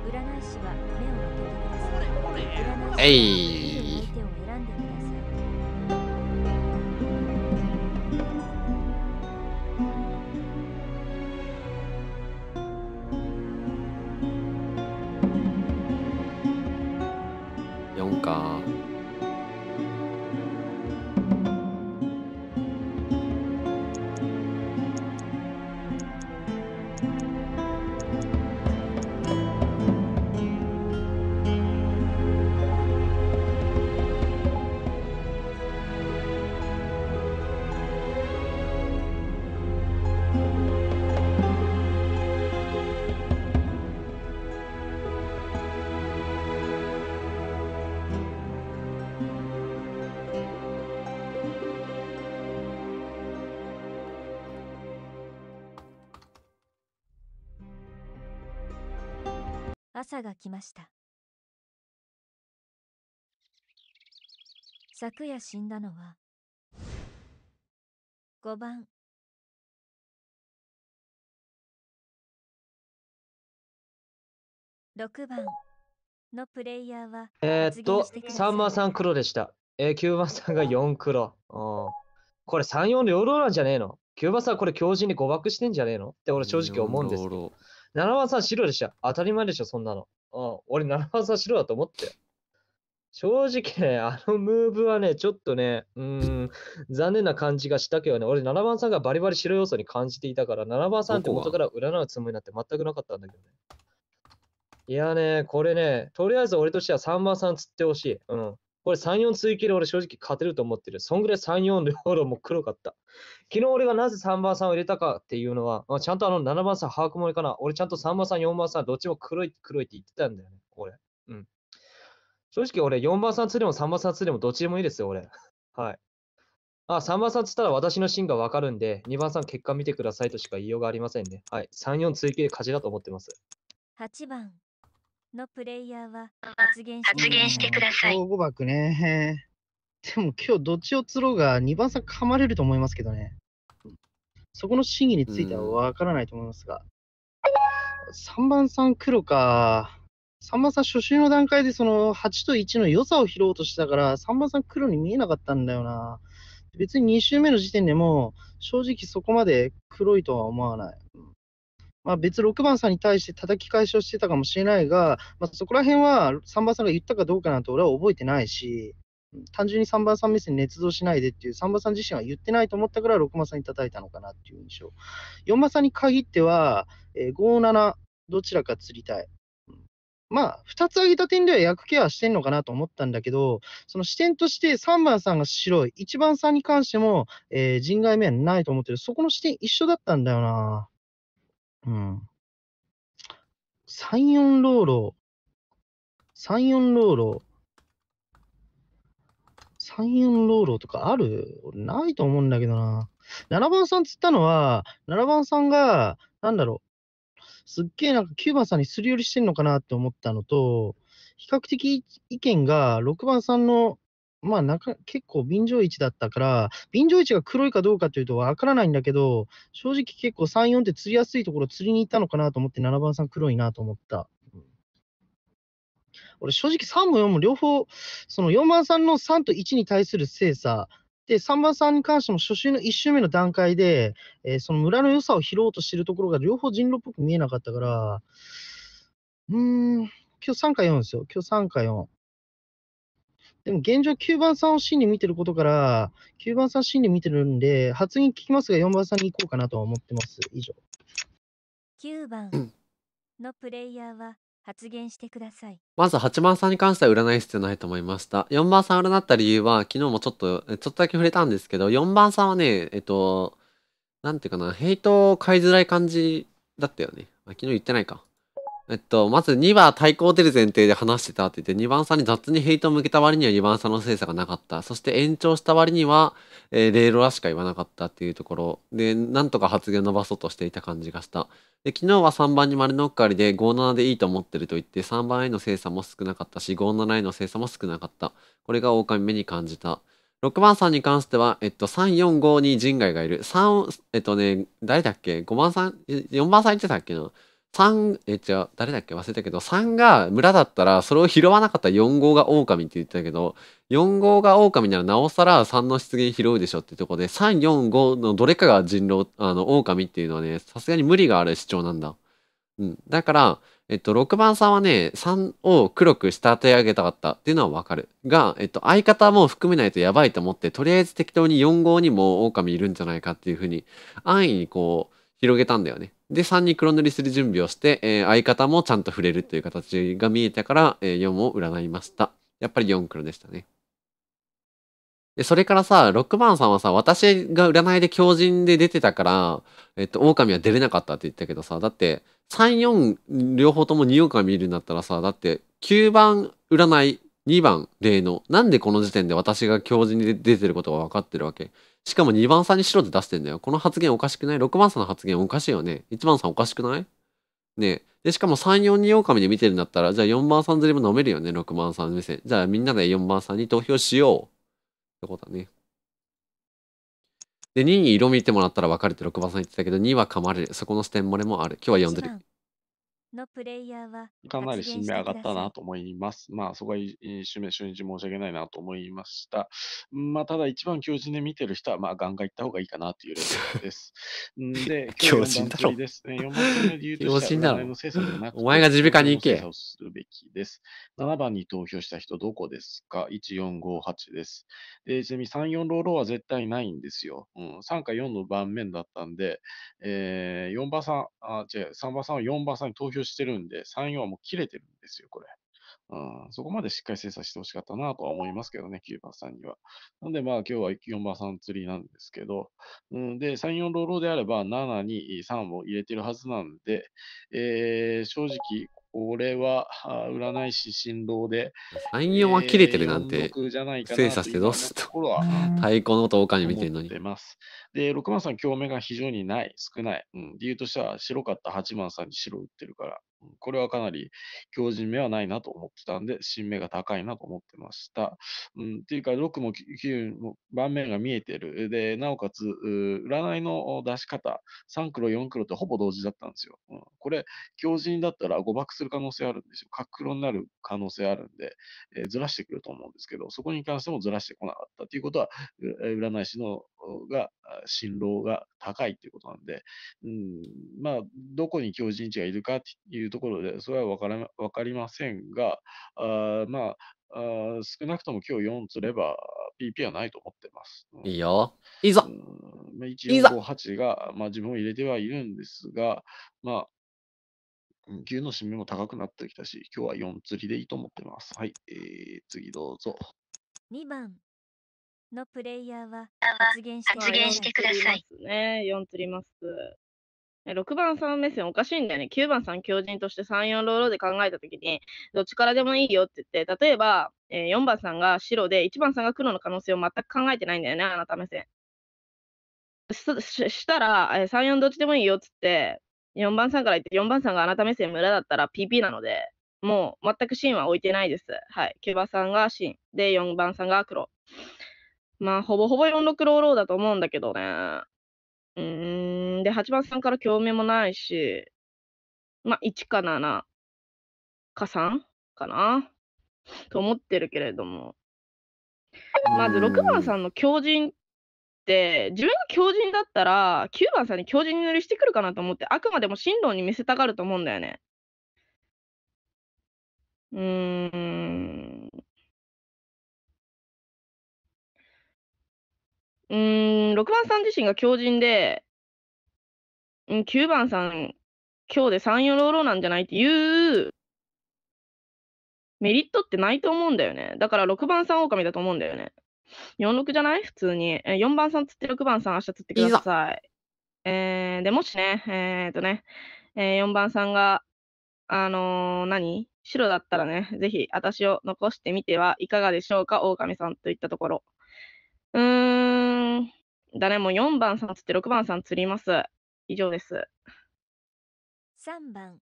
占い師は目を開けてください。えい。朝が来ました昨夜死んだのは5番6番のプレイヤーはえー、っと3さん黒でした、えー、9番さんが4黒、うん、これ34両論なんじゃねえの9番さんこれ強靭に誤爆してんじゃねえのって俺正直思うんですけど7番さん白でしょ。当たり前でしょ、そんなの。うん、俺7番さん白だと思って。正直ね、あのムーブはね、ちょっとね、うん、残念な感じがしたけどね、俺7番さんがバリバリ白要素に感じていたから、7番さんって元から占うつもりなんて全くなかったんだけどね。いやね、これね、とりあえず俺としては3番さん釣ってほしい。うん。これ3、4追球で俺正直勝てると思ってる。そんぐらい3、4両方も黒かった。昨日俺がなぜ3番さんを入れたかっていうのは、まあ、ちゃんとあの7番さん把握もりかな。俺ちゃんと3番さん、4番さん、どっちも黒い黒いって言ってたんだよね。俺。うん。正直俺4番さんつでも3番さんつでもどっちでもいいですよ、俺。はい。あ、3番さんつったら私の芯がわかるんで、2番さん結果見てくださいとしか言いようがありませんね。はい。3、4追球で勝ちだと思ってます。8番。のプレイヤーは発言してください。5ね。*laughs* でも今日どっちを釣ろうが2番さん噛まれると思いますけどね。そこの真偽についてはわからないと思いますが。3番さん黒か。3番さん初週の段階でその8と1の良さを拾おうとしたから、3番さん黒に見えなかったんだよな。別に2周目の時点でも正直そこまで黒いとは思わない。まあ、別6番さんに対して叩き返しをしてたかもしれないが、まあ、そこら辺は3番さんが言ったかどうかなんて俺は覚えてないし、単純に3番さん目線捏造しないでっていう、3番さん自身は言ってないと思ったから6番さんに叩いたのかなっていう印象。4番さんに限っては、えー、5、7、どちらか釣りたい。まあ、2つ挙げた点では役ケアしてんのかなと思ったんだけど、その視点として3番さんが白い、1番さんに関しても、えー、人外面ないと思ってる、そこの視点一緒だったんだよな。うん。34ローロ、ー。34ローロ、ー。34ローローとかあるないと思うんだけどな。7番さんつったのは、7番さんが、なんだろう、すっげえなんか9番さんにすり寄りしてんのかなって思ったのと、比較的意見が6番さんのまあなか、結構便乗位置だったから、便乗位置が黒いかどうかというとわからないんだけど、正直結構3、4って釣りやすいところ釣りに行ったのかなと思って、7番さん黒いなと思った。俺、正直3も4も両方、その4番さんの3と1に対する精査、で、3番さんに関しても初週の1周目の段階で、えー、その村の良さを拾おうとしてるところが両方人狼っぽく見えなかったから、うーん、今日3か4ですよ。今日3か4。でも現状9番さんを真に見てることから、9番さん真に見てるんで、発言聞きますが4番さんに行こうかなと思ってます。以上。9番のプレイヤーは発言してください。まず8番さんに関しては占い必要ないと思いました。4番さん占った理由は、昨日もちょっと、ちょっとだけ触れたんですけど、4番さんはね、えっと、なんていうかな、ヘイトを買いづらい感じだったよね。昨日言ってないか。えっと、まず2は対抗出る前提で話してたって言って、2番さんに雑にヘイトを向けた割には2番さんの精査がなかった。そして延長した割には、えー、レールラしか言わなかったっていうところで、なんとか発言伸ばそうとしていた感じがした。で、昨日は3番に丸のっかりで57でいいと思ってると言って、3番への精査も少なかったし、57への精査も少なかった。これが狼目に感じた。6番さんに関しては、えっと、3、4、5に人外がいる。3、えっとね、誰だっけ ?5 番さん、4番さん言ってたっけな3えじゃあ誰だっけ忘れたけど3が村だったらそれを拾わなかった4号が狼って言ってたけど4号が狼ならなおさら3の出現拾うでしょってとこで345のどれかが人狼あの狼っていうのはねさすがに無理がある主張なんだ、うん、だからえっと、6番さんはね、3を黒く仕立て上げたかったっていうのはわかる。が、えっと、相方も含めないとやばいと思って、とりあえず適当に4号にも狼いるんじゃないかっていうふうに、安易にこう、広げたんだよね。で3に黒塗りする準備をして、えー、相方もちゃんと触れるという形が見えたから、えー、4を占いましたやっぱり4黒でしたねでそれからさ6番さんはさ私が占いで狂人で出てたからえっと狼は出れなかったって言ったけどさだって34両方とも2狼いるんだったらさだって9番占い2番例のなんでこの時点で私が狂人で出てることが分かってるわけしかも2番さんに白で出してんだよ。この発言おかしくない ?6 番さんの発言おかしいよね。1番さんおかしくないねで、しかも3、4、2狼で見てるんだったら、じゃあ4番さんずりも飲めるよね、6番さん目線。じゃあみんなで4番さんに投票しよう。ってことだね。で、2に色見てもらったら分かるって6番さん言ってたけど、2は噛まれる。そこの視点漏れもある。今日は読んでる。のプレイヤーはかなり新頼上がったなと思います。まあ、そこは一瞬目、初日申し訳ないなと思いました。まあ、ただ一番強靭で見てる人は、まあ、ガンガン行った方がいいかなというレベルです。で、*laughs* 強靭だろ。4番目でお前が耳鼻科に行け。するべきです。7番に投票した人、どこですか ?1458 です。で、ちなみに3、4ローローは絶対ないんですよ。うん、3か4の盤面だったんで、えー、4番さん、あ、違う、3番さんは4番さんに投票してるんで、3、4はもう切れてるんですよ、これ。うん、そこまでしっかり精査してほしかったなとは思いますけどね、9番さんには。なんで、まあ今日は4番さん釣りなんですけど、うん、で、3、4ローローであれば7に3を入れてるはずなんで、えー、正直俺は占い師振動で。3、4は切れてるなんて、精査してどうすと。太鼓の音をかに見てるのに。で、6番さん、共鳴が非常にない、少ない。うん、理由としては、白かった8番さんに白打ってるから。これはかなり強靭目はないなと思ってたんで、新目が高いなと思ってました。うん、っていうか、6も9も盤面が見えてる。で、なおかつ、占いの出し方、3黒、4黒ってほぼ同時だったんですよ。うん、これ、強靭だったら誤爆する可能性あるんですよ。角黒になる可能性あるんで、えー、ずらしてくると思うんですけど、そこに関してもずらしてこなかったということは、占い師のが、辛労が高いということなんで、うん、まあ、どこに強靭地がいるかというところで、それはわからわかりませんが、あまああ、少なくとも今日4つれば、PP はないと思ってます。いいよ。いいぞ、うんまあ、!1458 が、まあ、自分を入れてはいるんですが、まあ、牛の締めも高くなってきたし、今日は4釣りでいいと思ってます。はい、えー、次どうぞ。2番、のプレイヤーは発言してください。ね、4釣ります。6番3目線おかしいんだよね。9番3強人として3、4ローロで考えたときに、どっちからでもいいよって言って、例えば、えー、4番さんが白で、1番さんが黒の可能性を全く考えてないんだよね、あなた目線。したら、えー、3、4どっちでもいいよって言って、4番さんから言って、4番さんがあなた目線無駄だったら PP なので、もう全く芯は置いてないです。はい。9番さんが芯で、4番さんが黒。まあ、ほぼほぼ46ローローだと思うんだけどね。うん、で、8番さんから興味もないし、まあ、1か7か3かなと思ってるけれども。まず6番さんの強靭って、自分が強靭だったら、9番さんに強靭塗りしてくるかなと思って、あくまでも進路に見せたがると思うんだよね。うーん。うーん、6番さん自身が強靭で、うん、9番さん、今日で3、4 6。6。なんじゃないっていうメリットってないと思うんだよね。だから6番さん狼だと思うんだよね。46じゃない普通に。え4番さん釣って6番さん明日釣ってください。いえー、で、もしね、えー、っとね、えー、4番さんが、あのー、何白だったらね、ぜひ私を残してみてはいかがでしょうか、狼さんといったところ。うーん誰も4番さん釣って6番さん釣ります。以上です。3番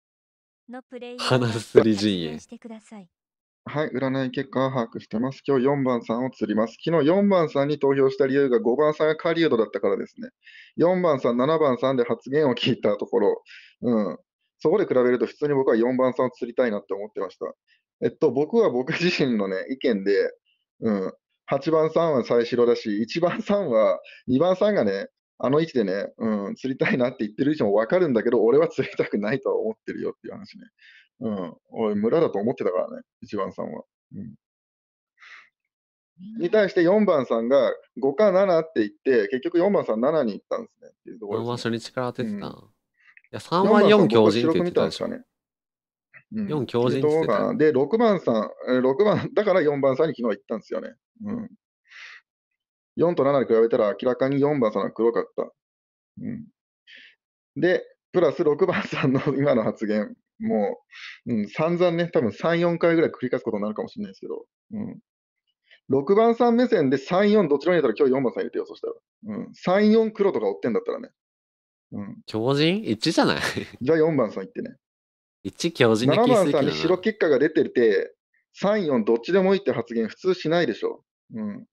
のプレイヤーをしてください。はい、占い結果は把握してます。今日4番さんを釣ります。昨日4番さんに投票した理由が5番さんが狩人だったからですね。4番さん、7番さんで発言を聞いたところ、うん、そこで比べると普通に僕は4番さんを釣りたいなって思ってました。えっと、僕は僕自身のね、意見で、うん、8番3は最白だし、1番3は、2番3がね、あの位置でね、うん、釣りたいなって言ってる位置もわかるんだけど、俺は釣りたくないとは思ってるよっていう話ね。うん、俺、村だと思ってたからね、1番3は。うんに対して4番さんが5か7って言って、結局4番さん7に行ったんですね。っていうところ、ね、4番初日から当ててた。うん、いや、3は4強人って言ってたですょ。ね4強人って言ってた。で、6番さん、6番、だから4番さんに昨日行ったんですよね。うん。4と7に比べたら明らかに4番さんは黒かった。うん、で、プラス6番さんの *laughs* 今の発言、もう、うん、散々ね、多分3、4回ぐらい繰り返すことになるかもしれないですけど、うん、6番さん目線で3、4どちらに入れたら今日4番さん入れてよ、そしたら。うん、3、4黒とか追ってんだったらね。うん、強靭 ?1 じゃないじゃあ4番さん行ってね。1強人7番さんに白結果が出てて、3、4どっちでもいいって発言普通しないでしょ。うん。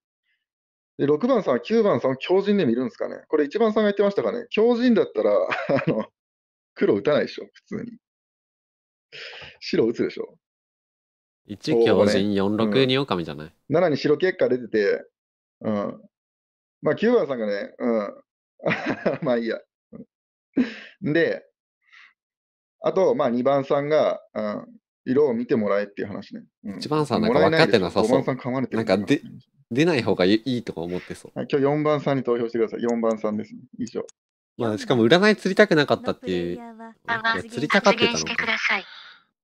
で、6番さんは9番さんを強靭で見るんですかね。これ1番さんが言ってましたかね。強靭だったら、*laughs* あの、黒打たないでしょ、普通に。白打つでしょ。1強靭、ね、46カミじゃない、うん、?7 に白結果出てて、うん。まあ9番さんがね、うん。*laughs* まあいいや。で、あと、まあ2番さんが、色を見てもらえっていう話ね。うん、一番さんなんか分かってなさそう。番さん噛まれてるなんかで出ない方がいいとか思ってそう、はい。今日4番さんに投票してください。4番さんです、ね。以上。まあ、しかも占い釣りたくなかったっていう。釣りたかってたの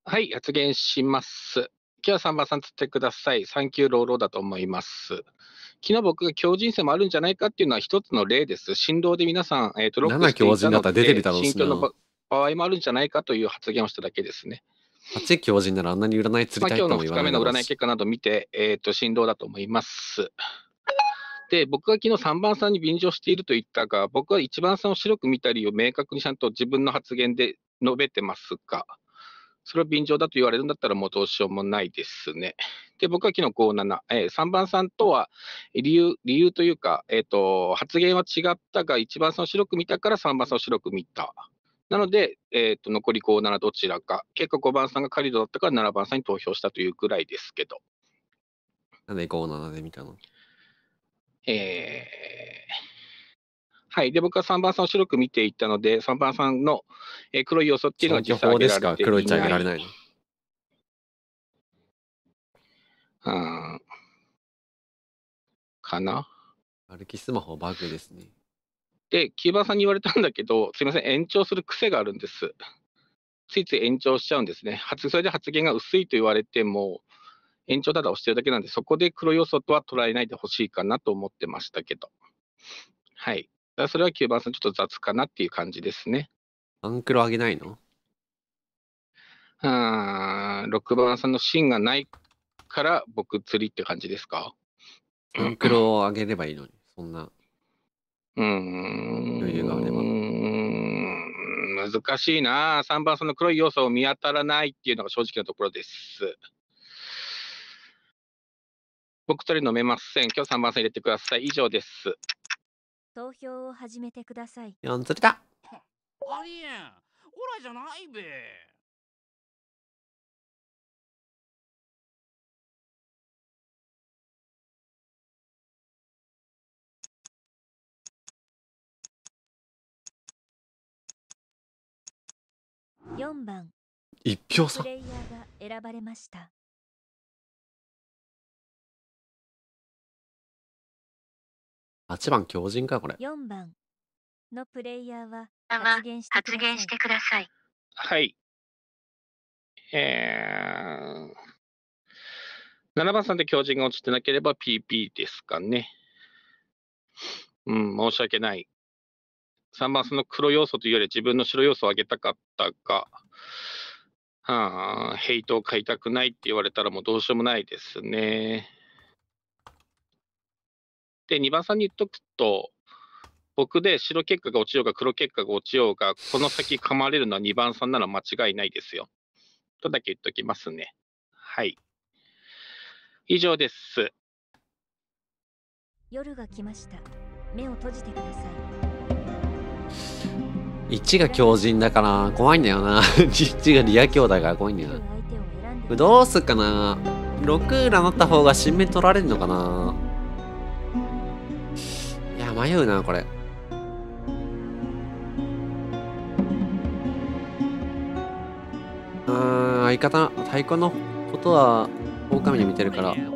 はい、発言します。今日は3番さん釣ってください。サンキューローローだと思います。昨日僕が強人生もあるんじゃないかっていうのは一つの例です。振動で皆さん、えー、とロックしていたので、強人だったら出てるだろうし、ね、の場合もあるんじゃないかという発言をしただけですね。八教人ならあんなに占い釣りたいとも言わない今日の2日目の占い結果など見て、えっ、ー、と、振動だと思います。で、僕が昨日3番さんに便乗していると言ったが、僕は1番さんを白く見た理由を明確にちゃんと自分の発言で述べてますが、それは便乗だと言われるんだったらもうどうしようもないですね。で、僕は昨日57、えー、3番さんとは理由、理由というか、えっ、ー、と、発言は違ったが、1番さんを白く見たから3番さんを白く見た。なので、えー、と残り5ならどちらか、結果5番さんがカリドだったから7番さんに投票したというぐらいですけど。なんで57で見たのえー、はい。で、僕は3番さんを白く見ていたので、3番さんの、え黒い要素っていうのは実際挙げられていない。黒いちゃ挙げられないのうん。かな歩きスマホバグですね。で、キーバーさんに言われたんだけど、*laughs* すみません、延長する癖があるんです。ついつい延長しちゃうんですね。それで発言が薄いと言われても、延長ただ押してるだけなんで、そこで黒要素とは捉えないでほしいかなと思ってましたけど。はい。だそれは9番さん、ちょっと雑かなっていう感じですね。アンクロ上げないのうん、6番さんの芯がないから、僕釣りって感じですかアンクロを上げればいいのに、そんな。うん余裕があれば。難しいな、3番、その黒い要素を見当たらないっていうのが正直なところです。僕とり飲めません。今日3番線入れてください。以上です。投票を始めてください。4つだ。た。ありえん。オラじゃないべ。四番一票差プレイヤーが選ばれました八番強人かこれ四番のプレイヤーは発言してくださいはいえー、7番さんで強靭が落ちてなければ PP ですかねうん申し訳ない3番、その黒要素というより自分の白要素を上げたかったが、はあ、ヘイトを買いたくないって言われたらもうどうしようもないですね。で、2番さんに言っとくと、僕で白結果が落ちようが黒結果が落ちようが、この先噛まれるのは2番さんなら間違いないですよ。とだけ言っときますね。はい。以上です。夜が来ました。目を閉じてください。1が強靭だ *laughs* から怖いんだよな1がリア強だから怖いんだよなどうすっかな6占った方が新芽取られるのかないや迷うなこれうん相方太鼓のことは狼に見てるからあオッケ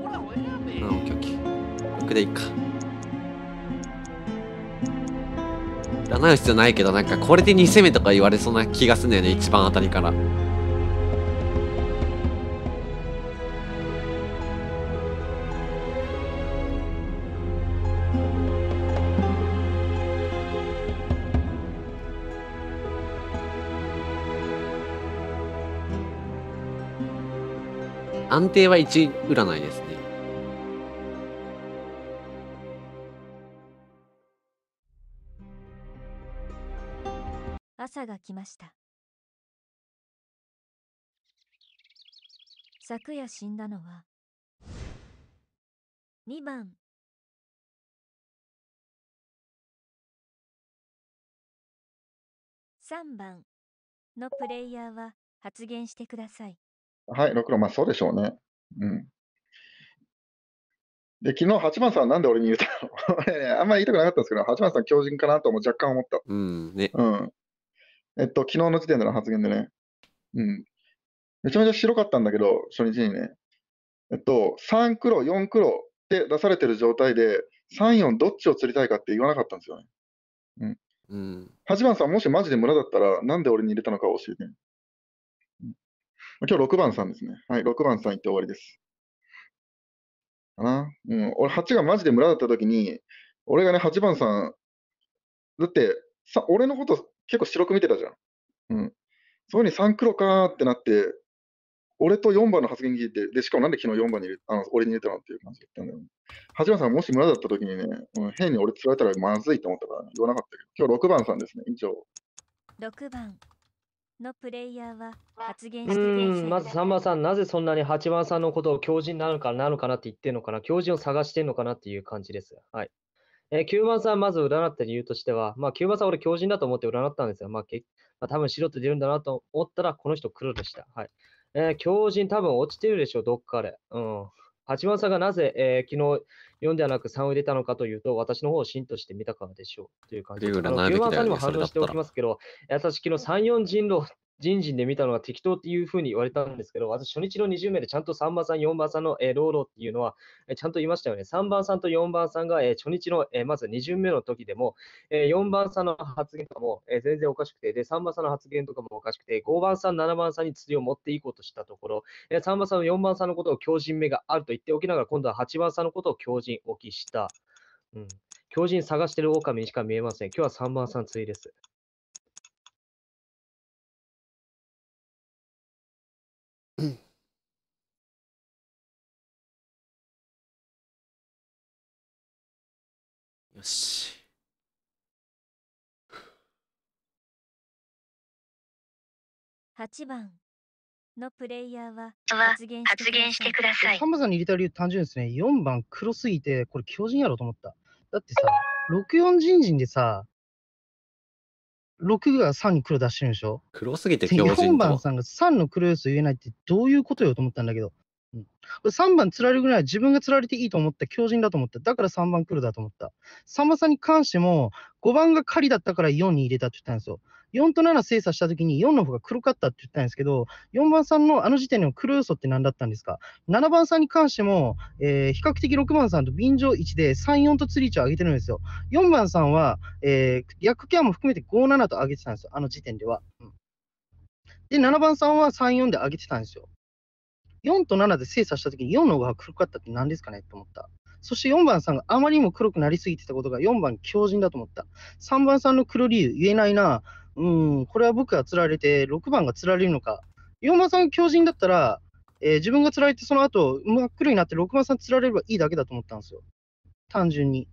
ーオッケー6でいいかう必要ないけど、なんかこれで2攻めとか言われそうな気がすんだよね、一番当たりから。安定は1占いです。が来ました昨夜死んだのは2番3番のプレイヤーは発言してください。はい、6番、まあそうでしょうね。うん。で、昨日8番さんなんで俺に言うたの俺 *laughs* あんまり言いたくなかったんですけど、8番さん強人かなとも若干思った。うん、ね。うん。えっと、昨日の時点での発言でね、うん。めちゃめちゃ白かったんだけど、初日にね。えっと、3黒、4黒って出されてる状態で、3、4どっちを釣りたいかって言わなかったんですよね。うん。うん、8番さん、もしマジで村だったら、なんで俺に入れたのか教えて、うん。今日6番さんですね。はい、6番さん行って終わりです。かな。うん。俺8がマジで村だった時に、俺がね、8番さん、だって、さ、俺のこと結構白く見てたじゃん。うん。そういうふうに3黒かってなって、俺と4番の発言聞いて、で、しかもなんで昨日4番にあの俺に入れたのっていう感じだったんだよ八番さん、もし村だった時にね、うん、変に俺釣られたらまずいと思ったから、ね、言わなかったけど、今日6番さんですね、以上。6番のプレイヤーは発言してうんまずん番さん、なぜそんなに8番さんのことを強人なのかなのかなって言ってるのかな、強人を探してるのかなっていう感じです。はい。えー、9番さん、まず占った理由としては、まあ、9番さん、俺、強人だと思って占ったんですが、まあ、まあ、多分白って出るんだなと思ったら、この人、黒でした。はい。えー、強人、多分落ちてるでしょう、どっかで。うん。八番さんがなぜ、えー、昨日4ではなく3を入れたのかというと、私の方を真として見たからでしょうという感じで、9番さんにも反応しておきますけど、私、昨日3、4人狼人事で見たのは適当っていうふうに言われたんですけど、私、初日の20名でちゃんと3番さん、4番さんの、えー、ローローっていうのは、えー、ちゃんと言いましたよね。3番さんと4番さんが、えー、初日の、えー、まず2巡目の時でも、えー、4番さんの発言とかも、えー、全然おかしくて、で、3番さんの発言とかもおかしくて、5番さん、7番さんに釣りを持っていこうとしたところ、えー、3番さんの4番さんのことを強靭目があると言っておきながら、今度は8番さんのことを強靭おきした。うん。強靭探してる狼にしか見えません。今日は3番さん釣りです。よし。8番のプレイヤーは発言してください。ハンマさんに入れた理由単純ですね。4番黒すぎて、これ巨人やろと思った。だってさ、64人人でさ、6が3に黒出してるんでしょ黒すぎて強人4番さんが3の黒要素言えないってどういうことよと思ったんだけど。うん、3番釣られるぐらいは自分が釣られていいと思った、強人だと思った、だから3番来るだと思った。ん番さんに関しても、5番が狩りだったから4に入れたって言ったんですよ。4と7精査したときに4の方が黒かったって言ったんですけど、4番さんのあの時点の黒要素って何だったんですか ?7 番さんに関しても、えー、比較的6番さんと便乗1で3、4と釣り位置を上げてるんですよ。4番さんは、えー、逆ケアも含めて5、7と上げてたんですよ、あの時点では。うん、で、7番さんは3、4で上げてたんですよ。4と7で精査したときに4の方が黒かったって何ですかねと思った。そして4番さんがあまりにも黒くなりすぎてたことが4番強靭だと思った。3番さんの黒理由言えないな。うん、これは僕が釣られて6番が釣られるのか。4番さん強靭だったら、えー、自分が釣られてその後真っ黒になって6番さん釣られればいいだけだと思ったんですよ。単純に。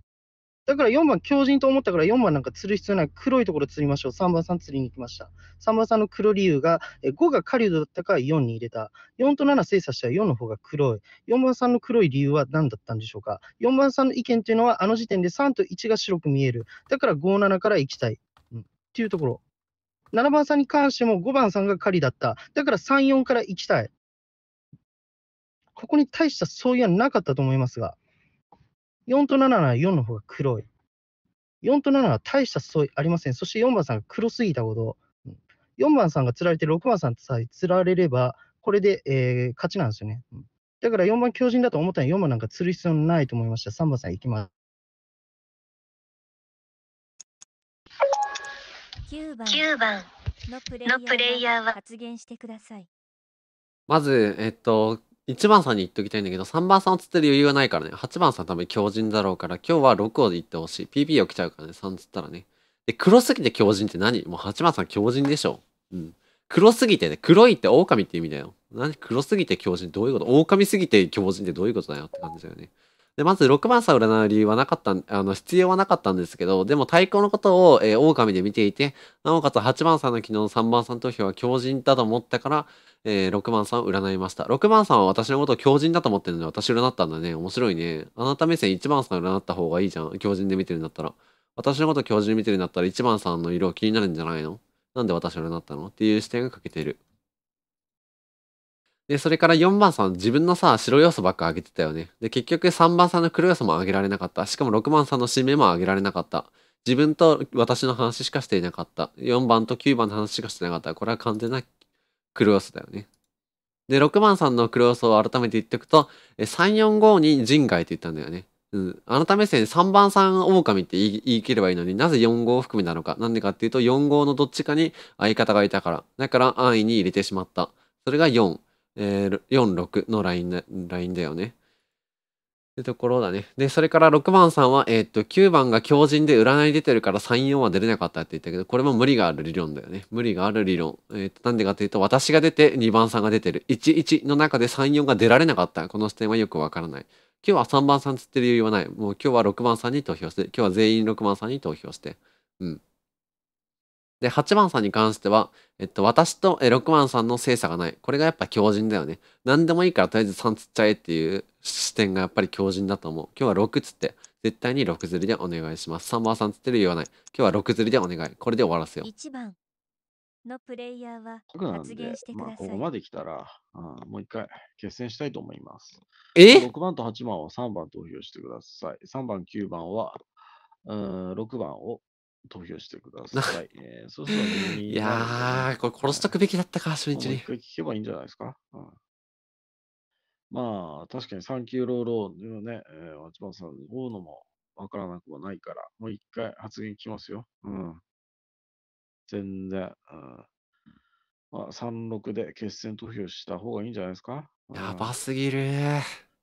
だから4番強靭と思ったから4番なんか釣る必要ない。黒いところ釣りましょう。3番さん釣りに行きました。3番さんの黒理由が、5が狩人だったから4に入れた。4と7精査したら4の方が黒い。4番さんの黒い理由は何だったんでしょうか。4番さんの意見というのは、あの時点で3と1が白く見える。だから57から行きたい。うん、っていうところ。7番さんに関しても5番さんが狩りだった。だから3、4から行きたい。ここに対しては相違はなかったと思いますが。4と7は4の方が黒い。4と7は大した相違ありません。そして4番さんが黒すぎたこと。4番さんが釣られて6番さんさえ釣られれば、これで、えー、勝ちなんですよね。だから4番強靭だと思ったら4番なんか釣る必要ないと思いました。3番さんいきます。9番のプレイヤーは発言してください。まず、えっと、1番さんに言っときたいんだけど、3番さんを釣ってる余裕がないからね。8番さん多分強人だろうから、今日は6を言ってほしい。PP 起きちゃうからね、3釣ったらね。で、黒すぎて強人って何もう8番さん強人でしょ。うん。黒すぎてね、黒いって狼って意味だよ。何黒すぎて強人どういうこと狼すぎて強人ってどういうことだよって感じだよね。で、まず6番さん占う理由はなかった、あの、必要はなかったんですけど、でも対抗のことを、えー、狼で見ていて、なおかつ8番さんの昨日の3番さん投票は強人だと思ったから、えー、6番さん占いました。6番さんは私のことを狂人だと思ってるので私占ったんだね。面白いね。あなた目線1番さん占った方がいいじゃん。狂人で見てるんだったら。私のこと狂人で見てるんだったら1番さんの色気になるんじゃないのなんで私占ったのっていう視点が欠けてる。で、それから4番さん、自分のさ、白要素ばっか上げてたよね。で、結局3番さんの黒要素も上げられなかった。しかも6番さんの新名も上げられなかった。自分と私の話しかしていなかった。4番と9番の話しかしてなかった。これは完全なクロオスだよね。で、6番さんのクロオスを改めて言っておくと、345に人外って言ったんだよね。うん。改め線3番さん狼って言い言い切ればいいのになぜ45含みなのか。なんでかっていうと45のどっちかに相方がいたから。だから安易に入れてしまった。それが4、えー、46のラインだラインだよね。ってところだね。で、それから6番さんは、えー、っと、9番が強靭で占い出てるから3、4は出れなかったって言ったけど、これも無理がある理論だよね。無理がある理論。えー、っと、なんでかというと、私が出て2番さんが出てる。1、1の中で3、4が出られなかった。この視点はよくわからない。今日は3番さん釣ってる理由はない。もう今日は6番さんに投票して、今日は全員6番さんに投票して。うん。で、8番さんに関しては、えっと、私と6番さんの精査がない。これがやっぱ強靭だよね。何でもいいからとりあえず3つっちゃえっていう視点がやっぱり強靭だと思う。今日は6つって。絶対に6釣りでお願いします。3番さんつってる言わない。今日は6釣りでお願い。これで終わらせよう。1番のプレイヤーは発言してください。まあ、ここまで来たら、うん、もう一回決戦したいと思います。え ?6 番と8番を3番投票してください。3番、9番は、うん、6番を投票してください。えー、そういやー、これ殺しとくべきだったか、初日に。もう一回聞けばいいんじゃないですか。うんまあ、確かに産ロー働のね、えー、松本さん、大野もわからなくもないから、もう一回発言きますよ。うん。全然。うん、まあ、36で決戦投票した方がいいんじゃないですか。やばすぎる。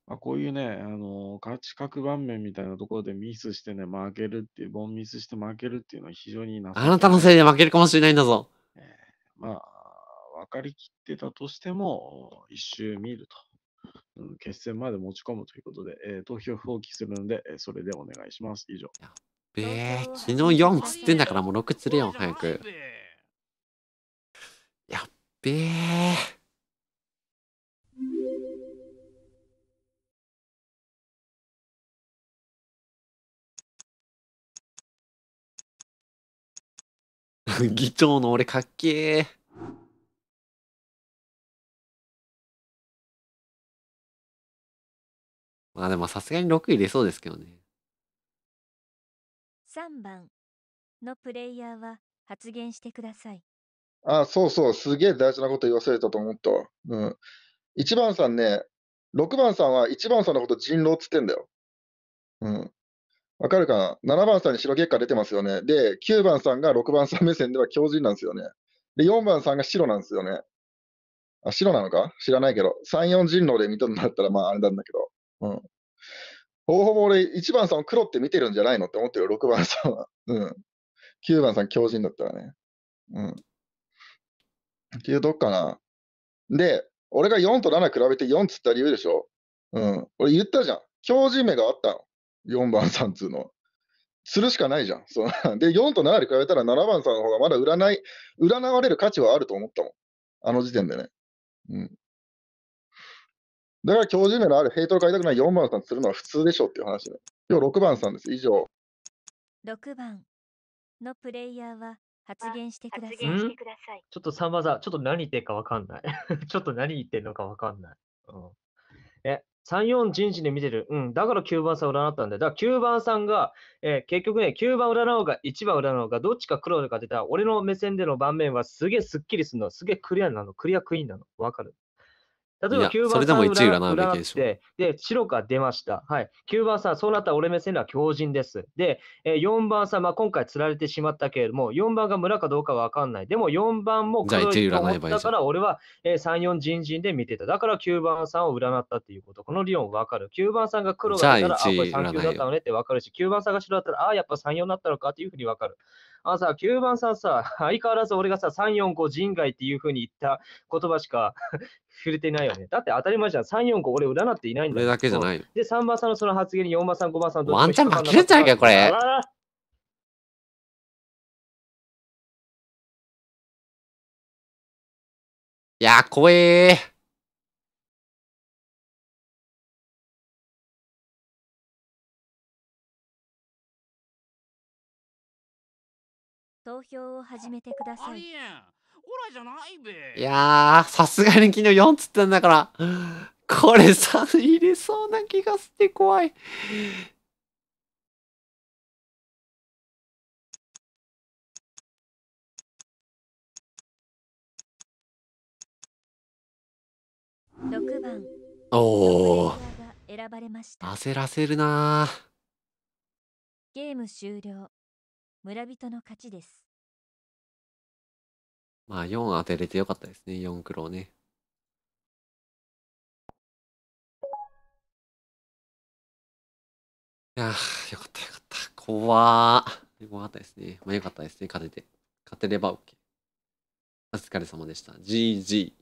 まあ、こういうね、あのー、価値各盤面みたいなところでミスしてね、負けるっていう、ボンミスして負けるっていうのは非常になあなたのせいで負けるかもしれないんだぞ。えー、まあ、分かりきってたとしても、一周見ると。決戦まで持ち込むということで、えー、投票放棄するので、えー、それでお願いします。以上。べえ、昨日4つってんだからもう6つるよ、早く。やっべえ。*laughs* 議長の俺かっけえ。まあでもさすがに6位出そうですけどね。3番のプレイヤーは発言してください。あ、そうそう、すげえ大事なこと言わせれたと思った。うん。1番さんね、6番さんは1番さんのこと人狼っつってんだよ。うん。わかるかな ?7 番さんに白結果出てますよね。で、9番さんが6番さん目線では強人なんですよね。で、4番さんが白なんですよね。あ、白なのか知らないけど、3、4人狼で見とるんだったらまああれなんだけど。うん。ほぼほぼ俺、1番さん黒って見てるんじゃないのって思ってるよ、6番さんは。うん。9番さん強人だったらね。うん。っていうとこかな。で、俺が4と7比べて4つった理由でしょ。うん。俺言ったじゃん。強人目があったの。4番さんつうのは。するしかないじゃん。そ *laughs* で、4と7で比べたら7番さんの方がまだ占い、占われる価値はあると思ったもん。あの時点でね。うん。だから教授名のあるヘイトを買いたくない4番さんするのは普通でしょっていう話ね。今日6番さんです。以上。6番のプレイヤーは発言してください。ちょっとさまざ、ちょっと何言ってんかわかんない。*laughs* ちょっと何言ってんのかわかんない。うん、え、3、4人事で見てる。うん。だから9番さん占ったんだよ。だから9番さんが、えー、結局ね、9番占うか、1番占うか、どっちか黒勝出たら、俺の目線での盤面はすげえスッキリするの。すげえクリアなの。クリアクイーンなの。わかる例えば9番さんそれでも1位占うべきでしょで。で、白が出ました。はい。9番さん、そうなったら俺目線では強靭です。で、え4番さん、まあ、今回釣られてしまったけれども、4番が村かどうかわかんない。でも4番も黒いと思ったから俺は、え3、4人人で見てた。だから9番さんを占ったっていうこと。この理論わかる。9番さんが黒だったら、あ、これ3だったのねってわかるし、9番さんが白だったら、あ、やっぱ3、4だなったのかっていうふうにわかる。あのさ、9番さんさ、相変わらず俺がさ、3、4、5人外っていうふうに言った言葉しか *laughs* 触れてないよね。だって当たり前じゃん。3、4、5俺占っていないんだ俺だけじゃないよ。で、3番さんのその発言に4番さん、5番さんと。ワンチャン負けるんじゃないか、これ。いや怖えー。投票を始めてください。じゃないいやさすがに昨日4つったんだから、これさ、入れそうな気がして怖い。6番おお選ばれました焦らせるなゲーム終了村人の勝ちです。まあ、4当てれてよかったですね、4黒ね。いやー、よかったよかった。怖怖かったですね。まあよかったですね。勝てて。勝てれば OK。お疲れ様でした。GG。